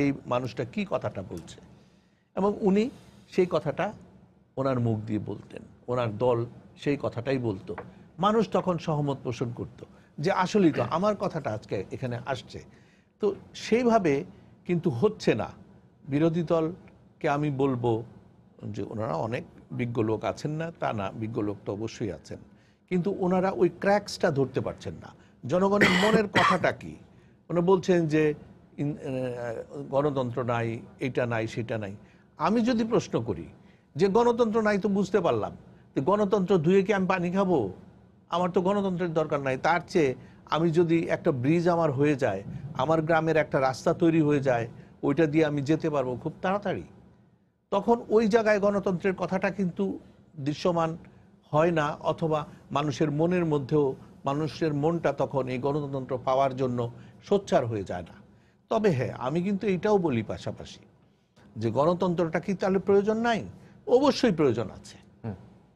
এই মানুষটা কি কথাটা বলছে এবং উনি সেই কথাটা ওনার মুখ দিয়ে বলতেন ওনার দল সেই কথাটাই বলতো মানুষ তখন সহমত পোষণ করত যে আসলেই তো আমার কথাটা আজকে এখানে আসছে তো সেইভাবে কিন্তু হচ্ছে না বিরোধী দলকে আমি বলবো যে ওনারা অনেক বিজ্ঞ লোক আছেন না তা না বিজ্ঞ লোক তো অবশ্যই আছেন কিন্তু ওনারা ওই ক্র্যাক্সটা ধরতে পারছেন না জনগণের মনের কথাটা কি ওনারা বলছেন যে গণতন্ত্র নাই এটা নাই সেটা নাই আমি যদি প্রশ্ন করি যে গণতন্ত্র নাই তো বুঝতে পারলাম গণতন্ত্র ধুয়ে কি আমি পানি খাবো আমার তো গণতন্ত্রের দরকার নাই তার চেয়ে আমি যদি একটা ব্রিজ আমার হয়ে যায় আমার গ্রামের একটা রাস্তা তৈরি হয়ে যায় ওইটা দিয়ে আমি যেতে পারবো খুব তাড়াতাড়ি তখন ওই জায়গায় গণতন্ত্রের কথাটা কিন্তু দৃশ্যমান হয় না অথবা মানুষের মনের মধ্যেও মানুষের মনটা তখন এই গণতন্ত্র পাওয়ার জন্য সোচ্চার হয়ে যায় না তবে হ্যাঁ আমি কিন্তু এইটাও বলি পাশাপাশি যে গণতন্ত্রটা কি তাহলে প্রয়োজন নাই অবশ্যই প্রয়োজন আছে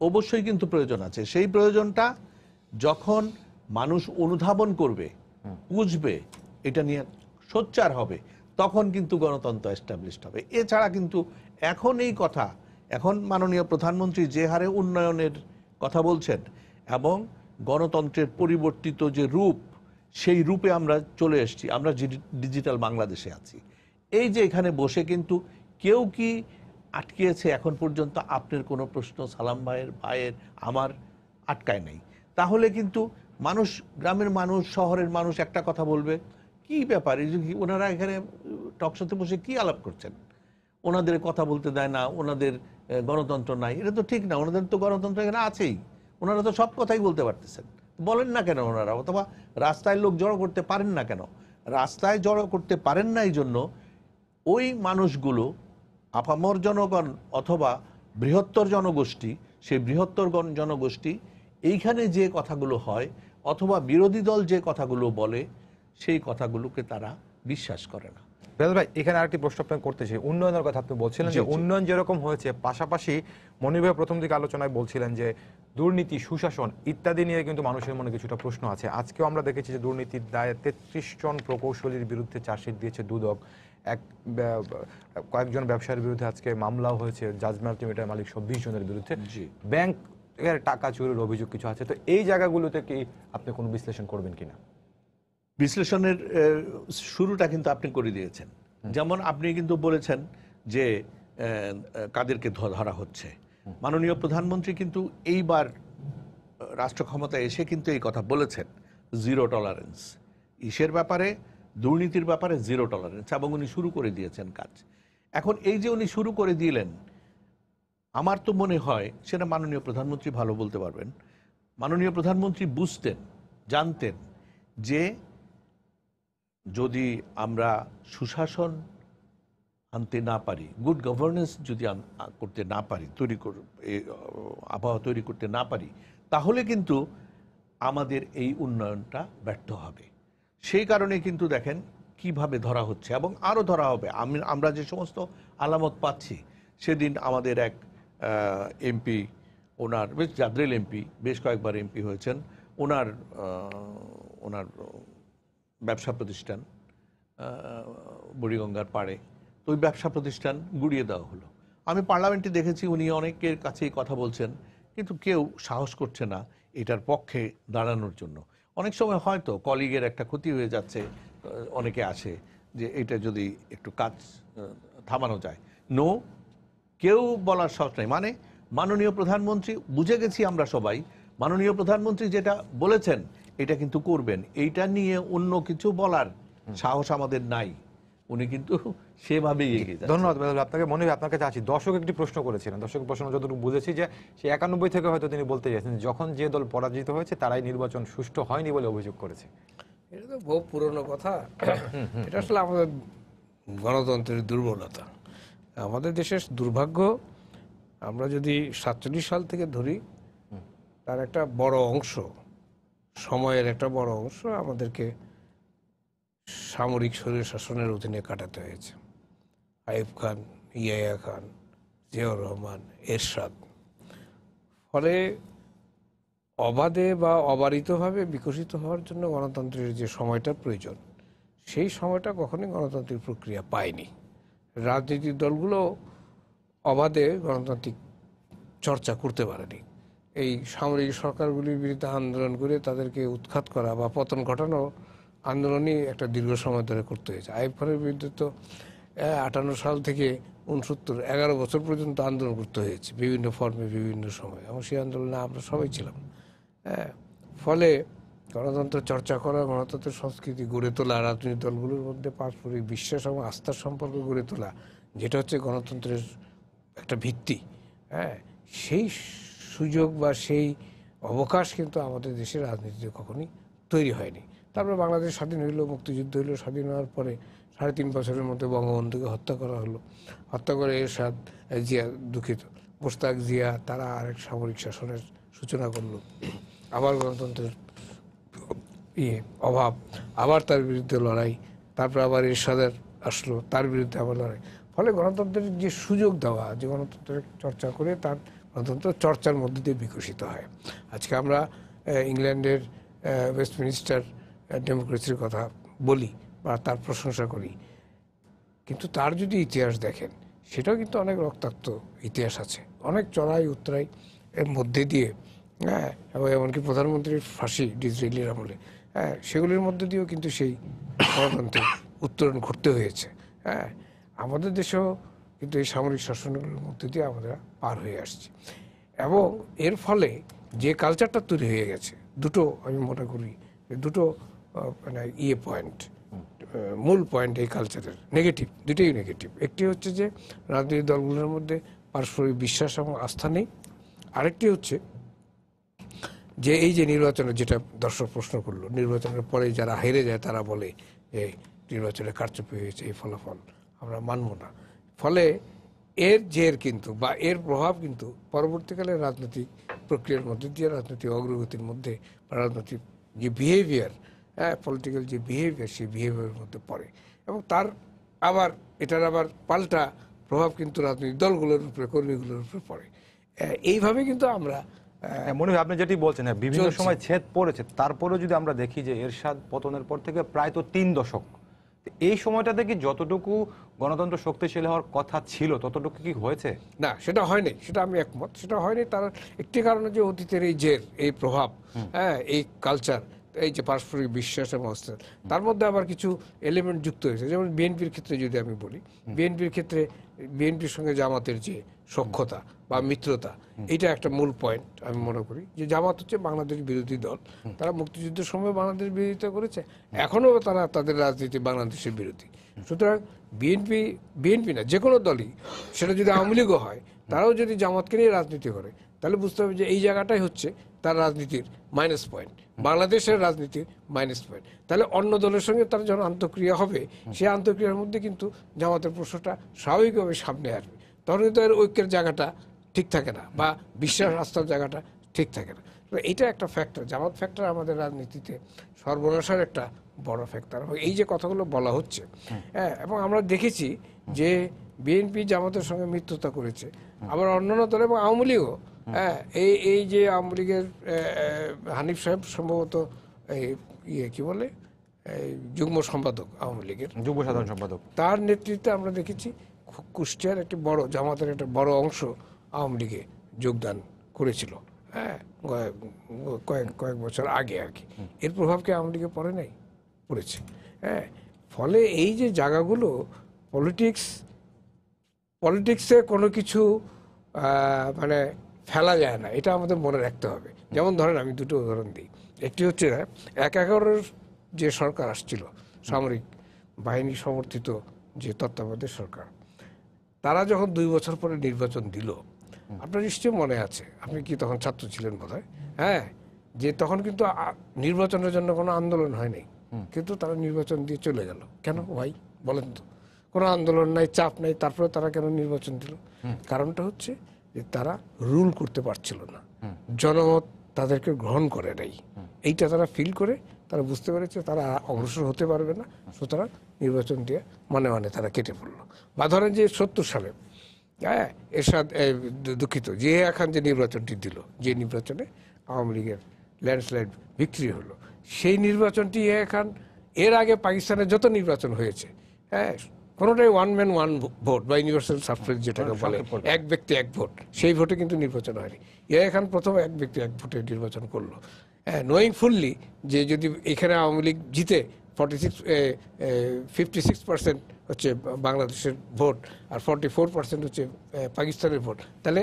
অবশ্যই কিন্তু প্রয়োজন আছে সেই প্রয়োজনটা যখন মানুষ অনুধাবন করবে বুঝবে এটা নিয়ে সোচ্চার হবে তখন কিন্তু গণতন্ত্র এস্টাবলিশড হবে এছাড়া কিন্তু এখন এই কথা এখন মাননীয় প্রধানমন্ত্রী যে হারে উন্নয়নের কথা বলছেন এবং গণতন্ত্রের পরিবর্তিত যে রূপ সেই রূপে আমরা চলে এসেছি আমরা ডিজিটাল বাংলাদেশে আছি এই যে এখানে বসে কিন্তু কেউ কি আটকিয়েছে এখন পর্যন্ত আপনার কোনো প্রশ্ন সালাম ভাইয়ের ভাইয়ের আমার আটকায় নাই তাহলে কিন্তু মানুষ গ্রামের মানুষ শহরের মানুষ একটা কথা বলবে কি ব্যাপার ওনারা এখানে টকশোতে বসে কি আলাপ করছেন ওনাদের কথা বলতে দেয় না ওনাদের গণতন্ত্র নাই এটা তো ঠিক না ওনাদের তো গণতন্ত্র এখানে আছেই ওনারা তো সব কথাই বলতে পারতেছেন বলেন না কেন ওনারা অথবা রাস্তায় লোক জড়ো করতে পারেন না কেন রাস্তায় জড়ো করতে পারেন না এই জন্য ওই মানুষগুলো আপামর জনগণ অথবা বৃহত্তর জনগোষ্ঠী সেই বৃহত্তর জনগোষ্ঠী এইখানে যে কথাগুলো হয় অথবা বিরোধী দল যে কথাগুলো বলে সেই কথাগুলোকে তারা বিশ্বাস করে না ভাই এখানে আরেকটি প্রশ্ন আপনাকে করতে উন্নয়নের কথা আপনি বলছিলেন যে উন্নয়ন যেরকম হয়েছে পাশাপাশি মনির প্রথম দিকে আলোচনায় বলছিলেন যে দুর্নীতি সুশাসন ইত্যাদি নিয়ে কিন্তু মানুষের মনে কিছুটা প্রশ্ন আছে আজকেও আমরা দেখেছি যে দুর্নীতির দায়ে তেত্রিশ জন প্রকৌশলীর বিরুদ্ধে চার্জশিট দিয়েছে দুদক এক কয়েকজন ব্যবসার বিরুদ্ধে আজকে মামলাও হয়েছে জাজমেন্ট লিমিটের মালিক সব বিশ জনের বিরুদ্ধে ব্যাংক এর টাকা চুরির অভিযোগ কিছু আছে তো এই জায়গাগুলোতে কি আপনি কোনো বিশ্লেষণ করবেন কিনা বিশ্লেষণের শুরুটা কিন্তু আপনি করে দিয়েছেন যেমন আপনি কিন্তু বলেছেন যে কাদেরকে ধরা হচ্ছে মাননীয় প্রধানমন্ত্রী কিন্তু এইবার রাষ্ট্র ক্ষমতায় এসে কিন্তু এই কথা বলেছেন জিরো টলারেন্স ইসের ব্যাপারে দুর্নীতির ব্যাপারে জিরো টলারেন্স এবং উনি শুরু করে দিয়েছেন কাজ এখন এই যে উনি শুরু করে দিলেন আমার তো মনে হয় সেটা মাননীয় প্রধানমন্ত্রী ভালো বলতে পারবেন মাননীয় প্রধানমন্ত্রী বুঝতেন জানতেন যে যদি আমরা সুশাসন আনতে না পারি গুড গভর্নেন্স যদি করতে না পারি তৈরি আবহাওয়া তৈরি করতে না পারি তাহলে কিন্তু আমাদের এই উন্নয়নটা ব্যর্থ হবে সেই কারণে কিন্তু দেখেন কিভাবে ধরা হচ্ছে এবং আরও ধরা হবে আমি আমরা যে সমস্ত আলামত পাচ্ছি সেদিন আমাদের এক এমপি ওনার বেশ জাদ্রেল এমপি বেশ কয়েকবার এমপি হয়েছেন ওনার ওনার ব্যবসা প্রতিষ্ঠান বুড়িগঙ্গার পাড়ে তো ওই ব্যবসা প্রতিষ্ঠান গুড়িয়ে দেওয়া হলো আমি পার্লামেন্টে দেখেছি উনি অনেকের কাছেই কথা বলছেন কিন্তু কেউ সাহস করছে না এটার পক্ষে দাঁড়ানোর জন্য অনেক সময় হয়তো কলিগের একটা ক্ষতি হয়ে যাচ্ছে অনেকে আসে যে এটা যদি একটু কাজ থামানো যায় নো কেউ বলার সাহস নেই মানে মাননীয় প্রধানমন্ত্রী বুঝে গেছি আমরা সবাই মাননীয় প্রধানমন্ত্রী যেটা বলেছেন এটা কিন্তু করবেন এইটা নিয়ে অন্য কিছু বলার সাহস আমাদের নাই উনি কিন্তু সেভাবেই এগিয়ে যান ধন্যবাদ আপনাকে মনে হয় আপনার কাছে আসি দর্শক একটি প্রশ্ন করেছিলেন দর্শক প্রশ্ন যতটুকু বুঝেছি যে সে একানব্বই থেকে হয়তো তিনি বলতে চাইছেন যখন যে দল পরাজিত হয়েছে তারাই নির্বাচন সুষ্ঠু হয়নি বলে অভিযোগ করেছে এটা তো বহু পুরনো কথা এটা আসলে আমাদের গণতন্ত্রের দুর্বলতা আমাদের দেশের দুর্ভাগ্য আমরা যদি সাতচল্লিশ সাল থেকে ধরি তার একটা বড় অংশ সময়ের একটা বড় অংশ আমাদেরকে সামরিক শাসনের অধীনে কাটাতে হয়েছে আইব খান ইয়াইয়া খান জিয়াউর রহমান এরশাদ ফলে অবাধে বা অবারিতভাবে বিকশিত হওয়ার জন্য গণতন্ত্রের যে সময়টা প্রয়োজন সেই সময়টা কখনোই গণতান্ত্রিক প্রক্রিয়া পায়নি রাজনৈতিক দলগুলো অবাধে গণতান্ত্রিক চর্চা করতে পারেনি এই সামরিক সরকারগুলির বিরুদ্ধে আন্দোলন করে তাদেরকে উৎখাত করা বা পতন ঘটানো আন্দোলনই একটা দীর্ঘ সময় ধরে করতে হয়েছে আইফারের বিরুদ্ধে তো আটান্ন সাল থেকে উনসত্তর এগারো বছর পর্যন্ত আন্দোলন করতে হয়েছে বিভিন্ন ফর্মে বিভিন্ন সময় এবং সেই আন্দোলনে আমরা সবাই ছিলাম হ্যাঁ ফলে গণতন্ত্র চর্চা করা গণতন্ত্রের সংস্কৃতি গড়ে তোলা রাজনৈতিক দলগুলোর মধ্যে পারস্পরিক বিশ্বাস এবং আস্থার সম্পর্ক গড়ে তোলা যেটা হচ্ছে গণতন্ত্রের একটা ভিত্তি হ্যাঁ সেই সুযোগ বা সেই অবকাশ কিন্তু আমাদের দেশের রাজনীতিতে কখনই তৈরি হয়নি তারপরে বাংলাদেশ স্বাধীন হইল মুক্তিযুদ্ধ হইল স্বাধীন হওয়ার পরে সাড়ে তিন বছরের মধ্যে বঙ্গবন্ধুকে হত্যা করা হলো হত্যা করে এরশাদ জিয়া দুঃখিত মোস্তাক জিয়া তারা আরেক সামরিক শাসনের সূচনা করলো আবার গণতন্ত্রের ইয়ে অভাব আবার তার বিরুদ্ধে লড়াই তারপরে আবার এরশাদের আসলো তার বিরুদ্ধে আবার লড়াই ফলে গণতন্ত্রের যে সুযোগ দেওয়া যে গণতন্ত্রের চর্চা করে তার গণতন্ত্র চর্চার মধ্যে দিয়ে বিকশিত হয় আজকে আমরা ইংল্যান্ডের ওয়েস্টমিনিস্টার ডেমোক্রেসির কথা বলি বা তার প্রশংসা করি কিন্তু তার যদি ইতিহাস দেখেন সেটাও কিন্তু অনেক রক্তাক্ত ইতিহাস আছে অনেক চড়াই উত্তরাই এর মধ্যে দিয়ে হ্যাঁ এবং এমনকি প্রধানমন্ত্রীর ফাঁসি ডিজরেলির আমলে হ্যাঁ সেগুলির মধ্যে দিয়েও কিন্তু সেই গণতন্ত্রের উত্তরণ ঘটতে হয়েছে হ্যাঁ আমাদের দেশেও কিন্তু এই সামরিক শাসনগুলোর মধ্যে দিয়ে আমরা পার হয়ে আসছি এবং এর ফলে যে কালচারটা তৈরি হয়ে গেছে দুটো আমি মনে করি দুটো মানে ইয়ে পয়েন্ট মূল পয়েন্ট এই কালচারের নেগেটিভ দুটোই নেগেটিভ একটি হচ্ছে যে রাজনৈতিক দলগুলোর মধ্যে পারস্পরিক বিশ্বাস এবং আস্থা নেই আরেকটি হচ্ছে যে এই যে নির্বাচনে যেটা দর্শক প্রশ্ন করলো নির্বাচনের পরে যারা হেরে যায় তারা বলে যে নির্বাচনে কারচুপি হয়েছে এই ফলাফল আমরা মানব না ফলে এর জের কিন্তু বা এর প্রভাব কিন্তু পরবর্তীকালে রাজনৈতিক প্রক্রিয়ার মধ্যে দিয়ে রাজনৈতিক অগ্রগতির মধ্যে রাজনৈতিক যে বিহেভিয়ার পলিটিক্যাল যে বিহেভিয়ার সেই বিহেভিয়ারের মধ্যে পড়ে এবং তার আবার এটার আবার পাল্টা প্রভাব কিন্তু রাজনৈতিক দলগুলোর উপরে কর্মীগুলোর উপরে পড়ে এইভাবে কিন্তু আমরা হ্যাঁ, মনে হয় আপনি যেটি বলছেন হ্যাঁ, বিভিন্ন সময় ছেদ পড়েছে তারপরেও যদি আমরা দেখি যে এরশাদ পতনের পর থেকে প্রায় তো তিন দশক এই সময়টাতে কি যতটুকু গণতন্ত্র শক্তিশালী হওয়ার কথা ছিল ততটুকু কি হয়েছে না সেটা হয়নি সেটা আমি একমত সেটা হয়নি তার একটি কারণে যে অতীতের এই জের এই প্রভাব হ্যাঁ এই কালচার এই যে পারস্পরিক বিশ্বাস এবং অস্থিরতা তার মধ্যে আবার কিছু এলিমেন্ট যুক্ত হয়েছে যেমন বিএনপির ক্ষেত্রে যদি আমি বলি বিএনপির ক্ষেত্রে বিএনপির সঙ্গে জামাতের যে সক্ষতা বা মিত্রতা এটা একটা মূল পয়েন্ট আমি মনে করি যে জামাত হচ্ছে বাংলাদেশ বিরোধী দল তারা মুক্তিযুদ্ধের সময় বাংলাদেশ বিরোধিতা করেছে এখনও তারা তাদের রাজনীতি বাংলাদেশের বিরোধী সুতরাং বিএনপি বিএনপি না যে কোনো দলই সেটা যদি আওয়ামী লীগও হয় তারাও যদি জামাতকে নিয়ে রাজনীতি করে তাহলে বুঝতে হবে যে এই জায়গাটাই হচ্ছে তার রাজনীতির মাইনাস পয়েন্ট বাংলাদেশের রাজনীতির মাইনাস পয়েন্ট তাহলে অন্য দলের সঙ্গে তার যখন আন্তঃক্রিয়া হবে সেই আন্তঃক্রিয়ার মধ্যে কিন্তু জামাতের প্রশ্নটা স্বাভাবিকভাবে সামনে আসবে তখন কিন্তু এর ঐক্যের জায়গাটা ঠিক থাকে না বা বিশ্বাস আস্থার জায়গাটা ঠিক থাকে না এটা একটা ফ্যাক্টর জামাত ফ্যাক্টর আমাদের রাজনীতিতে সর্বনাশার একটা বড় ফ্যাক্টর এবং এই যে কথাগুলো বলা হচ্ছে হ্যাঁ এবং আমরা দেখেছি যে বিএনপি জামাতের সঙ্গে মিত্রতা করেছে আবার অন্যান্য দল এবং আওয়ামী লীগও হ্যাঁ এই এই যে আওয়ামী লীগের হানিফ সাহেব সম্ভবত এই ইয়ে কি বলে যুগ্ম সম্পাদক আওয়ামী লীগের যুগ্ম সাধারণ সম্পাদক তার নেতৃত্বে আমরা দেখেছি কুষ্টিয়ার একটি বড় জামাতের একটা বড় অংশ আওয়ামী লীগে যোগদান করেছিল হ্যাঁ কয়েক কয়েক বছর আগে আর কি এর প্রভাবকে আওয়ামী লীগে পড়ে নাই পড়েছে হ্যাঁ ফলে এই যে জায়গাগুলো পলিটিক্স পলিটিক্সে কোনো কিছু মানে ফেলা যায় না এটা আমাদের মনে রাখতে হবে যেমন ধরেন আমি দুটো উদাহরণ দিই একটি হচ্ছে এক এগারোর যে সরকার আসছিল সামরিক বাহিনী সমর্থিত যে তত্ত্বাবধায়ক সরকার তারা যখন দুই বছর পরে নির্বাচন দিল আপনার নিশ্চয়ই মনে আছে আপনি কি তখন ছাত্র ছিলেন বোধ হ্যাঁ যে তখন কিন্তু নির্বাচনের জন্য কোনো আন্দোলন হয়নি কিন্তু তারা নির্বাচন দিয়ে চলে গেল কেন ভাই বলেন তো কোনো আন্দোলন নাই চাপ নাই তারপরে তারা কেন নির্বাচন দিল কারণটা হচ্ছে যে তারা রুল করতে পারছিল না জনমত তাদেরকে গ্রহণ করে নাই এইটা তারা ফিল করে তারা বুঝতে পেরেছে তারা অগ্রসর হতে পারবে না সুতরাং নির্বাচন দিয়ে মানে মানে তারা কেটে পড়লো বা ধরেন যে সত্তর সালে হ্যাঁ এরশাদ দুঃখিত যে এখন যে নির্বাচনটি দিল যে নির্বাচনে আওয়ামী লীগের ল্যান্ডস্লাইড বিক্রি হলো সেই নির্বাচনটি এখন এর আগে পাকিস্তানের যত নির্বাচন হয়েছে হ্যাঁ কোনোটাই ওয়ান ম্যান ওয়ান ভোট বা ইউনিভার্সাল সাফরেজ যেটাকে বলে এক ব্যক্তি এক ভোট সেই ভোটে কিন্তু নির্বাচন হয়নি ইয়া এখন প্রথম এক ব্যক্তি এক ভোটে নির্বাচন করলো নোয়িং হ্যাঁ, ফুললি যে যদি এখানে আওয়ামী লীগ জিতে forty six fifty six percent হচ্ছে বাংলাদেশের ভোট আর ফর্টি ফোর পার্সেন্ট হচ্ছে পাকিস্তানের ভোট তাহলে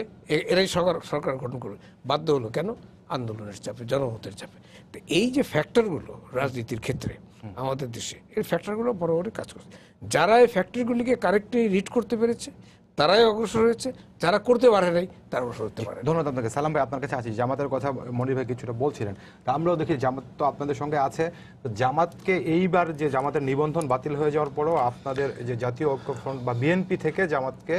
এরাই সরকার সরকার গঠন করবে বাধ্য হলো কেন আন্দোলনের চাপে জনমতের চাপে তো এই যে ফ্যাক্টরগুলো রাজনীতির ক্ষেত্রে আমাদের দেশে এই ফ্যাক্টরগুলো বড় বড় কাজ করছে যারা এই ফ্যাক্টরিগুলিকে কারেক্টলি রিড করতে পেরেছে তারাই অগ্রসর হয়েছে যারা করতে পারে নাই তারা অগ্রসর হতে পারে ধন্যবাদ আপনাকে সালাম ভাই আপনার কাছে আছি জামাতের কথা মনির ভাই কিছুটা বলছিলেন আমরাও দেখি জামাত তো আপনাদের সঙ্গে আছে জামাতকে এইবার যে জামাতের নিবন্ধন বাতিল হয়ে যাওয়ার পরও আপনাদের যে জাতীয় ঐক্যফ্রন্ট বা বিএনপি থেকে জামাতকে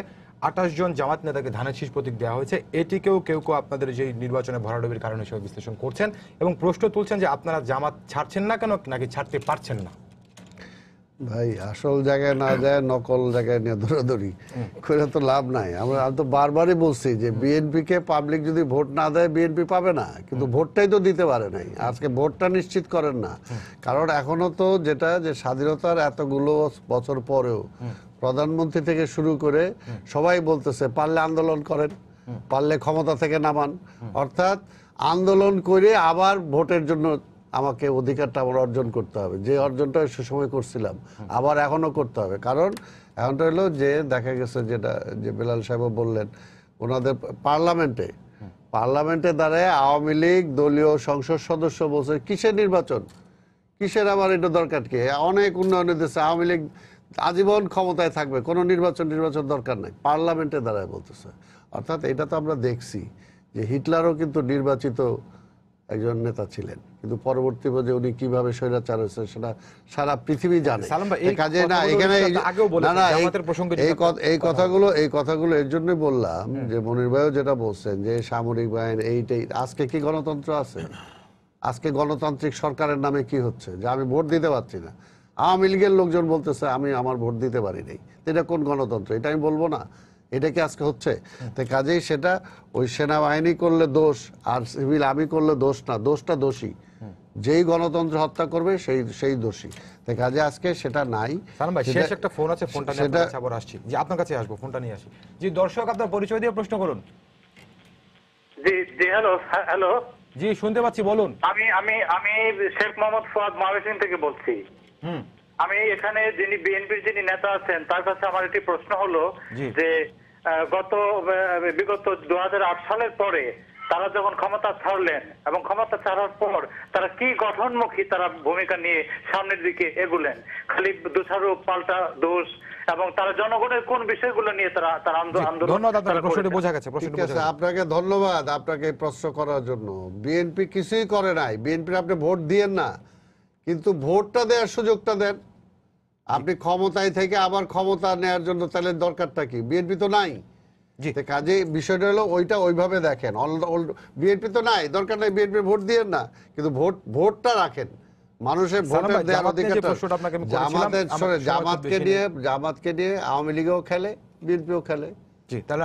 আঠাশ জন জামাত নেতাকে ধানের শীষ প্রতীক দেওয়া হয়েছে এটিকেও কেউ কেউ আপনাদের যে নির্বাচনে ভরাডবির কারণ হিসেবে বিশ্লেষণ করছেন এবং প্রশ্ন তুলছেন যে আপনারা জামাত ছাড়ছেন না কেন নাকি ছাড়তে পারছেন না ভাই আসল জায়গায় না যায় নকল জায়গায় নিয়ে দৌড়াদৌড়ি করে তো লাভ নাই আমরা আমি তো বারবারই বলছি যে বিএনপিকে পাবলিক যদি ভোট না দেয় বিএনপি পাবে না কিন্তু ভোটটাই তো দিতে পারে নাই আজকে ভোটটা নিশ্চিত করেন না কারণ এখনো তো যেটা যে স্বাধীনতার এতগুলো বছর পরেও প্রধানমন্ত্রী থেকে শুরু করে সবাই বলতেছে পারলে আন্দোলন করেন পারলে ক্ষমতা থেকে নামান অর্থাৎ আন্দোলন করে আবার ভোটের জন্য আমাকে অধিকারটা আমার অর্জন করতে হবে যে অর্জনটা সে সময় করছিলাম আবার এখনও করতে হবে কারণ এখনটা হলো যে দেখা গেছে যেটা যে বেলাল সাহেব বললেন ওনাদের পার্লামেন্টে পার্লামেন্টে দাঁড়ায় আওয়ামী লীগ দলীয় সংসদ সদস্য বলছে কিসের নির্বাচন কিসের আমার এটা দরকার কি অনেক উন্নয়ন দেশে আওয়ামী লীগ আজীবন ক্ষমতায় থাকবে কোনো নির্বাচন নির্বাচন দরকার নাই পার্লামেন্টে দাঁড়ায় বলতেছে অর্থাৎ এটা তো আমরা দেখছি যে হিটলারও কিন্তু নির্বাচিত একজন নেতা ছিলেন কিন্তু পরবর্তী পর্যায়ে উনি কিভাবে স্বৈরাচার হয়েছে সেটা সারা পৃথিবী জানে কাজে না এখানে এই কথাগুলো এই কথাগুলো এর জন্যই বললাম যে মনির ভাইও যেটা বলছেন যে সামরিক বাহিনী এইটাই আজকে কি গণতন্ত্র আছে আজকে গণতান্ত্রিক সরকারের নামে কি হচ্ছে যে আমি ভোট দিতে পারছি না আওয়ামী লীগের লোকজন বলতেছে আমি আমার ভোট দিতে পারি নাই এটা কোন গণতন্ত্র এটা আমি বলবো না এটা কি আজকে হচ্ছে তাই কাজেই সেটা ওই সেনাবাহিনী করলে দোষ আর সিভিল আমি করলে দোষ না দোষটা দোষী যেই গণতন্ত্র হত্যা করবে সেই সেই দোষী তাই কাজে আজকে সেটা নাই শেষ একটা ফোন আছে ফোনটা নিয়ে আবার আসছি যে আপনার কাছে আসবো ফোনটা নিয়ে আসি জি দর্শক আপনার পরিচয় দিয়ে প্রশ্ন করুন জি জি হ্যালো হ্যাঁ, হ্যালো জি শুনতে পাচ্ছি বলুন আমি আমি আমি শেখ মোহাম্মদ ফুয়াদ মাহবুব থেকে বলছি আমি এখানে যিনি বিএনপির যিনি নেতা আছেন তার কাছে আমার একটি প্রশ্ন হলো যে গত বিগত দু সালের পরে তারা যখন ক্ষমতা ছাড়লেন এবং ক্ষমতা ছাড়ার পর তারা কি গঠনমুখী তারা ভূমিকা নিয়ে সামনের দিকে এগুলেন খালি দোষারোপ পাল্টা দোষ এবং তারা জনগণের কোন বিষয়গুলো নিয়ে তারা তার আন্দোলন আপনাকে ধন্যবাদ আপনাকে প্রশ্ন করার জন্য বিএনপি কিছুই করে নাই বিএনপি আপনি ভোট দিয়েন না কিন্তু ভোটটা দেওয়ার সুযোগটা দেন আপনি ক্ষমতায় থেকে আবার ক্ষমতা নেওয়ার জন্য তাহলে দরকারটা কি বিএনপি তো নাই কাজে বিষয়টা হলো ওইটা ওইভাবে দেখেন বিএনপি তো নাই দরকার নাই বিএনপি ভোট দিয়ে না কিন্তু ভোট ভোটটা রাখেন মানুষের ভোটের দেওয়ার অধিকার জামাতের জামাতকে নিয়ে জামাতকে নিয়ে আওয়ামী লীগও খেলে বিএনপিও খেলে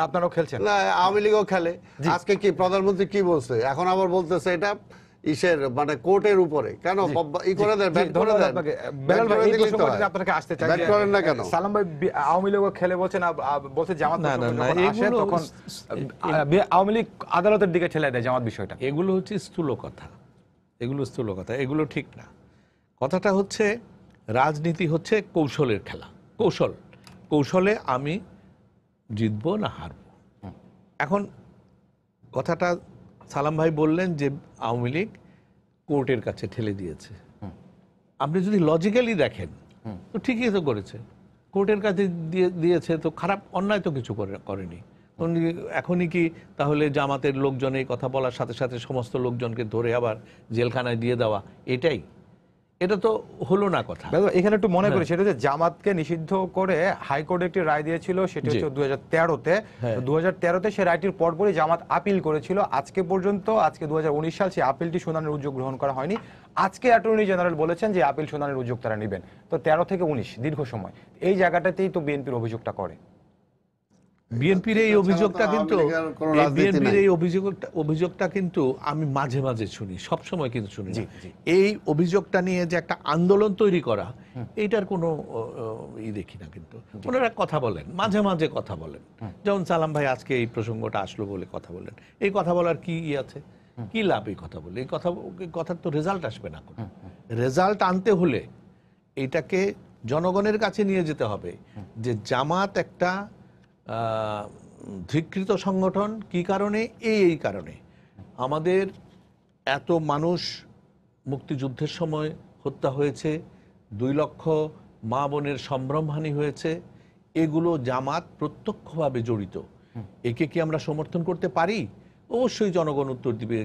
আপনারাও খেলছেন না আওয়ামী লীগও খেলে আজকে কি প্রধানমন্ত্রী কি বলছে এখন আবার বলতেছে এটা ইসের মানে কোর্টের উপরে কেন ই করে দেন ব্যাট করে দেন বেলাল ভাই এই প্রসঙ্গে আপনাকে আসতে চাই ব্যাট করেন না কেন সালাম ভাই আওয়ামী লীগ খেলে বলছেন জামাত না না তখন আওয়ামী লীগ আদালতের দিকে ঠেলে দেয় জামাত বিষয়টা এগুলো হচ্ছে স্থূল কথা এগুলো স্থূল কথা এগুলো ঠিক না কথাটা হচ্ছে রাজনীতি হচ্ছে কৌশলের খেলা কৌশল কৌশলে আমি জিতব না হারব এখন কথাটা সালাম ভাই বললেন যে আওয়ামী লীগ কোর্টের কাছে ঠেলে দিয়েছে আপনি যদি লজিক্যালি দেখেন তো ঠিকই তো করেছে কোর্টের কাছে দিয়েছে তো খারাপ অন্যায় তো কিছু করেনি এখনই কি তাহলে জামাতের লোকজন এই কথা বলার সাথে সাথে সমস্ত লোকজনকে ধরে আবার জেলখানায় দিয়ে দেওয়া এটাই এটা তো হলো না কথা এখানে একটু মনে করি হ্যাঁ। সেটা যে জামাতকে নিষিদ্ধ করে হাইকোর্ট একটি রায় দিয়েছিল সেটি হচ্ছে দু হাজার তেরোতে হ্যাঁ। দু হাজার তেরোতে সে রায়টির পরপরই জামাত আপিল করেছিল আজকে পর্যন্ত আজকে দু সাল সেই আপিলটি শুনানির উদ্যোগ গ্রহণ করা হয়নি আজকে অ্যাটর্নি জেনারেল বলেছেন যে আপিল শুনানির উদ্যোগ তারা নেবেন তো তেরো থেকে উনিশ দীর্ঘ সময় এই জায়গাটাতেই তো বিএনপির অভিযোগটা করে বিএনপির এই অভিযোগটা কিন্তু বিএনপির এই অভিযোগটা অভিযোগটা কিন্তু আমি মাঝে মাঝে শুনি সব সময় কিন্তু শুনি এই অভিযোগটা নিয়ে যে একটা আন্দোলন তৈরি করা এটার কোনো ই দেখি না কিন্তু ওনারা কথা বলেন মাঝে মাঝে কথা বলেন যেমন সালাম ভাই আজকে এই প্রসঙ্গটা আসলো বলে কথা বলেন এই কথা বলার কি ই আছে কি লাভ এই কথা বলে এই কথা কথার তো রেজাল্ট আসবে না কোনো রেজাল্ট আনতে হলে এটাকে জনগণের কাছে নিয়ে যেতে হবে যে জামাত একটা ধিকৃত সংগঠন কি কারণে এই এই কারণে আমাদের এত মানুষ মুক্তিযুদ্ধের সময় হত্যা হয়েছে দুই লক্ষ মা বোনের সম্ভ্রমহানি হয়েছে এগুলো জামাত প্রত্যক্ষভাবে জড়িত একে কি আমরা সমর্থন করতে পারি অবশ্যই জনগণ উত্তর দিবে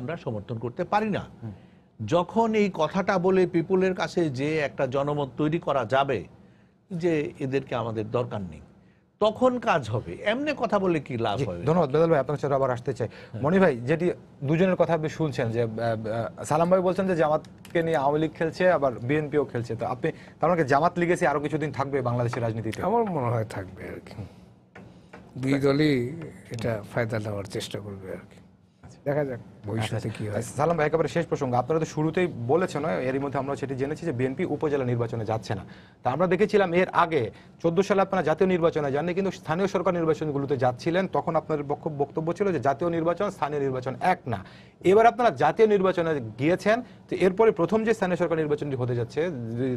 আমরা সমর্থন করতে পারি না যখন এই কথাটা বলে পিপুলের কাছে যে একটা জনমত তৈরি করা যাবে যে এদেরকে আমাদের দরকার নেই তখন কাজ হবে এমনি কথা বলে কি লাভ হবে ধন্যবাদ বেদাল ভাই আপনার সাথে আবার আসতে চাই মনি ভাই যেটি দুজনের কথা আপনি শুনছেন যে সালাম ভাই বলছেন যে জামাতকে নিয়ে আওয়ামী লীগ খেলছে আবার বিএনপিও খেলছে তো আপনি তার মানে জামাত লিগেছে আরো কিছুদিন থাকবে বাংলাদেশের রাজনীতিতে আমার মনে হয় থাকবে আর কি দুই দলই এটা ফায়দা নেওয়ার চেষ্টা করবে আর কি দেখা যাক ভবিষ্যতে আচ্ছা, কি হয় আচ্ছা। সালাম ভাই একেবারে শেষ প্রসঙ্গ আপনারা তো শুরুতেই বলেছেন হ্যাঁ, এরই মধ্যে আমরা সেটি জেনেছি যে বিএনপি উপজেলা নির্বাচনে যাচ্ছে না তা আমরা দেখেছিলাম এর আগে চোদ্দ সালে আপনারা জাতীয় নির্বাচনে যাননি কিন্তু স্থানীয় সরকার নির্বাচনগুলোতে যাচ্ছিলেন তখন আপনার পক্ষ বক্তব্য ছিল যে জাতীয় নির্বাচন স্থানীয় নির্বাচন এক না এবার আপনারা জাতীয় নির্বাচনে গিয়েছেন তো এরপরে প্রথম যে স্থানীয় সরকার নির্বাচনটি হতে যাচ্ছে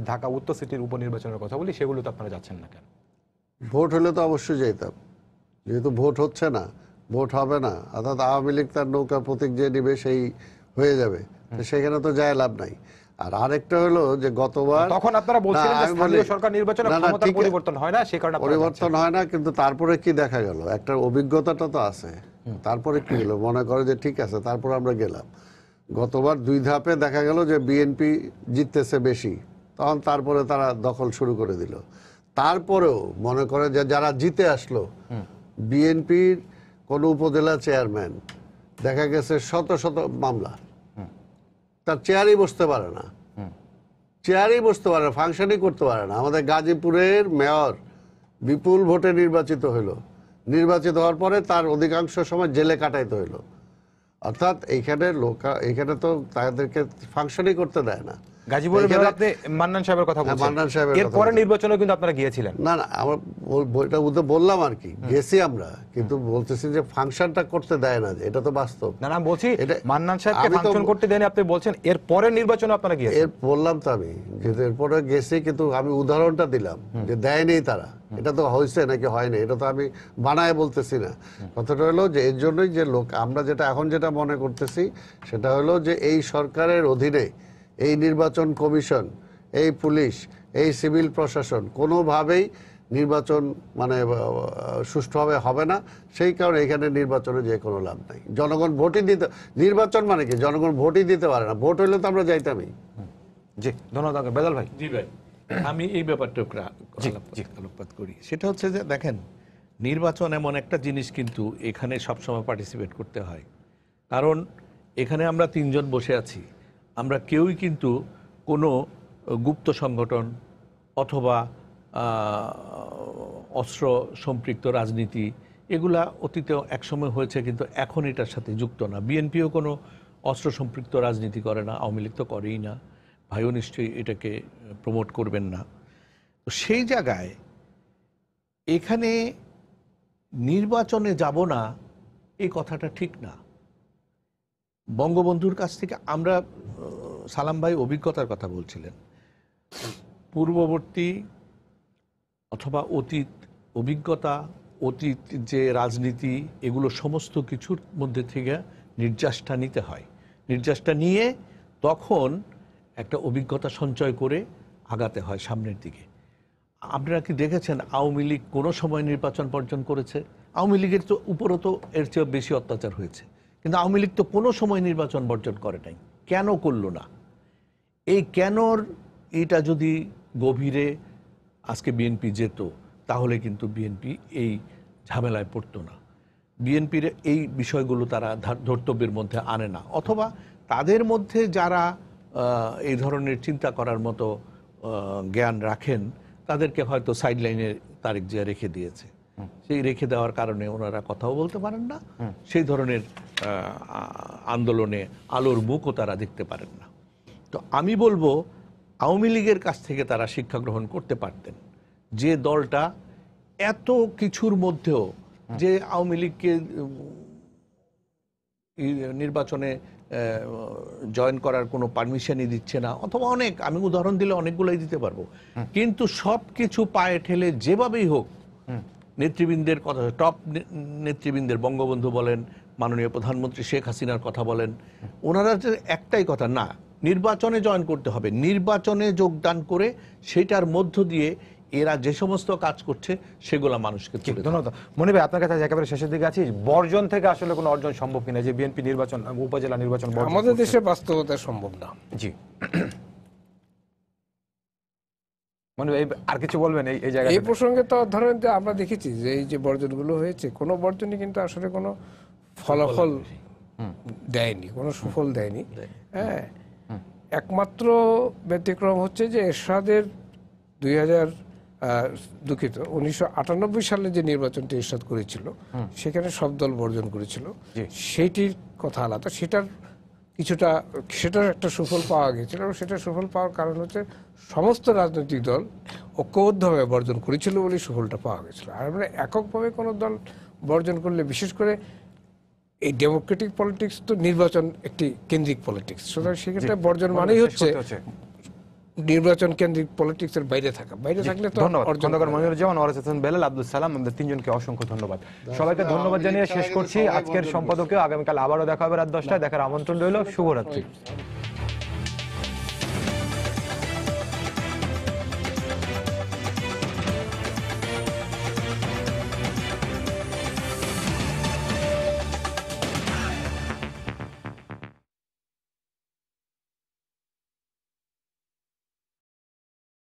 ঢাকা উত্তর সিটির উপনির্বাচনের কথা বলি সেগুলোতে আপনারা যাচ্ছেন না কেন ভোট হলে তো অবশ্যই যেতাম যেহেতু ভোট হচ্ছে না ভোট হবে না অর্থাৎ আওয়ামী লীগ তার নৌকা প্রতীক যে নিবে সেই হয়ে যাবে সেখানে তো যায় লাভ নাই আর আরেকটা হলো যে গতবার তখন আপনারা বলছিলেন যে স্থানীয় সরকার নির্বাচনে ক্ষমতার পরিবর্তন হয় না সেই কারণে পরিবর্তন হয় না কিন্তু তারপরে কি দেখা গেল একটা অভিজ্ঞতাটা তো আছে তারপরে কি হলো মনে করে যে ঠিক আছে তারপর আমরা গেলাম গতবার দুই ধাপে দেখা গেল যে বিএনপি জিততেছে বেশি তখন তারপরে তারা দখল শুরু করে দিল তারপরেও মনে করে যে যারা জিতে আসলো বিএনপির কোনো উপজেলা চেয়ারম্যান দেখা গেছে শত শত মামলা তার চেয়ারই বসতে পারে না চেয়ারই বসতে পারে না ফাংশনই করতে পারে না আমাদের গাজীপুরের মেয়র বিপুল ভোটে নির্বাচিত হইল নির্বাচিত হওয়ার পরে তার অধিকাংশ সময় জেলে কাটাইতে হইলো অর্থাৎ এইখানে লোকা এখানে তো তাদেরকে ফাংশনই করতে দেয় না গাজীপুরের আপনি মান্নান সাহেবের কথা হ্যাঁ, বলছেন মান্নান সাহেবের এরপরে নির্বাচনে কিন্তু আপনারা গিয়েছিলেন না না বইটা বললাম আর কি গেছি আমরা কিন্তু যে ফাংশনটা করতে দেয় না এটা তো বাস্তব না না বলছি মান্নান সাহেবকে ফাংশন করতে আপনি বলছেন এরপরে নির্বাচনে আপনারা গিয়েছেন এর বললাম তো আমি যে এরপরে গেছি কিন্তু আমি উদাহরণটা দিলাম যে দেয়নি তারা এটা তো হয়েছে নাকি হয়নি এটা তো আমি বানায় বলতেছি না কথাটা হলো যে এর জন্যই যে লোক আমরা যেটা এখন যেটা মনে করতেছি সেটা হলো যে এই সরকারের অধীনে এই নির্বাচন কমিশন এই পুলিশ এই সিভিল প্রশাসন কোনোভাবেই নির্বাচন মানে সুষ্ঠুভাবে হবে না সেই কারণে এখানে নির্বাচনে যে কোনো লাভ নাই জনগণ ভোটই দিতে নির্বাচন মানে কি জনগণ ভোটই দিতে পারে না ভোট হইলে তো আমরা যাইতামই জি ধন্যবাদ বেদাল ভাই জি ভাই আমি এই ব্যাপারটা আলোকপাত করি সেটা হচ্ছে যে দেখেন নির্বাচন এমন একটা জিনিস কিন্তু এখানে সবসময় পার্টিসিপেট করতে হয় কারণ এখানে আমরা তিনজন বসে আছি আমরা কেউই কিন্তু কোনো গুপ্ত সংগঠন অথবা অস্ত্র সম্পৃক্ত রাজনীতি এগুলা অতীতে একসময় হয়েছে কিন্তু এখন এটার সাথে যুক্ত না বিএনপিও কোনো অস্ত্র সম্পৃক্ত রাজনীতি করে না আওয়ামী লীগ তো করেই না ভাইও নিশ্চয়ই এটাকে প্রমোট করবেন না তো সেই জায়গায় এখানে নির্বাচনে যাব না এই কথাটা ঠিক না বঙ্গবন্ধুর কাছ থেকে আমরা সালাম ভাই অভিজ্ঞতার কথা বলছিলেন পূর্ববর্তী অথবা অতীত অভিজ্ঞতা অতীত যে রাজনীতি এগুলো সমস্ত কিছুর মধ্যে থেকে নির্যাসটা নিতে হয় নির্যাসটা নিয়ে তখন একটা অভিজ্ঞতা সঞ্চয় করে আগাতে হয় সামনের দিকে আপনারা কি দেখেছেন আওয়ামী লীগ কোনো সময় নির্বাচন বর্জন করেছে আওয়ামী লীগের তো উপরও তো এর চেয়ে বেশি অত্যাচার হয়েছে কিন্তু আওয়ামী লীগ তো কোনো সময় নির্বাচন বর্জন করে নাই কেন করল না এই কেনর এটা যদি গভীরে আজকে বিএনপি যেত তাহলে কিন্তু বিএনপি এই ঝামেলায় পড়তো না বিএনপির এই বিষয়গুলো তারা ধর্তব্যের মধ্যে আনে না অথবা তাদের মধ্যে যারা এই ধরনের চিন্তা করার মতো জ্ঞান রাখেন তাদেরকে হয়তো সাইডলাইনের তারিখ যে রেখে দিয়েছে সেই রেখে দেওয়ার কারণে ওনারা কথাও বলতে পারেন না সেই ধরনের আন্দোলনে আলোর মুখও তারা দেখতে পারেন না তো আমি বলবো আওয়ামী লীগের কাছ থেকে তারা শিক্ষা গ্রহণ করতে পারতেন যে দলটা এত কিছুর মধ্যেও যে আওয়ামী লীগকে নির্বাচনে জয়েন করার কোনো পারমিশনই দিচ্ছে না অথবা অনেক আমি উদাহরণ দিলে অনেকগুলোই দিতে পারবো কিন্তু সব কিছু পায়ে ঠেলে যেভাবেই হোক নেতৃবৃন্দের কথা টপ নেতৃবৃন্দের বঙ্গবন্ধু বলেন মাননীয় প্রধানমন্ত্রী শেখ হাসিনার কথা বলেন ওনারা যে একটাই কথা না নির্বাচনে জয়েন করতে হবে নির্বাচনে যোগদান করে সেটার মধ্য দিয়ে এরা যে সমস্ত কাজ করছে সেগুলো মানুষকে ধন্যবাদ মনে হয় আপনার কাছে একেবারে শেষের দিকে আছি বর্জন থেকে আসলে কোনো অর্জন সম্ভব কিনা যে বিএনপি নির্বাচন উপজেলা নির্বাচন আমাদের দেশে বাস্তবতা সম্ভব না জি মানে আর কিছু বলবেন এই জায়গায় এই প্রসঙ্গে তো ধরেন যে আমরা দেখেছি যে এই যে বর্জনগুলো হয়েছে কোনো বর্জনই কিন্তু আসলে কোনো ফলাফল দেয়নি কোনো সুফল দেয়নি হ্যাঁ একমাত্র ব্যতিক্রম হচ্ছে যে এরশাদের দুই হাজার দুঃখিত উনিশশো সালে যে নির্বাচনটি এরশাদ করেছিল সেখানে সব দল বর্জন করেছিল সেইটির কথা আলাদা সেটার কিছুটা সেটার একটা সুফল পাওয়া গেছিল এবং সেটা সুফল পাওয়ার কারণ হচ্ছে সমস্ত রাজনৈতিক দল ঐক্যবদ্ধভাবে বর্জন করেছিল বলে সুফলটা পাওয়া গেছিল আর আমরা এককভাবে কোনো দল বর্জন করলে বিশেষ করে এই ডেমোক্রেটিক পলিটিক্স তো নির্বাচন একটি কেন্দ্রিক পলিটিক্স সুতরাং সেক্ষেত্রে বর্জন মানেই হচ্ছে নির্বাচন কেন্দ্রিক পলিটিক্স এর বাইরে থাকা বাইরে থাকলে তো ধন্যবাদ খন্দকার মনিরুজ্জামান ওয়ারেস হাসান বেলাল আব্দুল সালাম আমাদের তিনজনকে অসংখ্য ধন্যবাদ সবাইকে ধন্যবাদ জানিয়ে শেষ করছি আজকের সম্পাদকে আগামীকাল আবারও দেখা হবে রাত দশটায় দেখার আমন্ত্রণ রইল শুভরাত্রি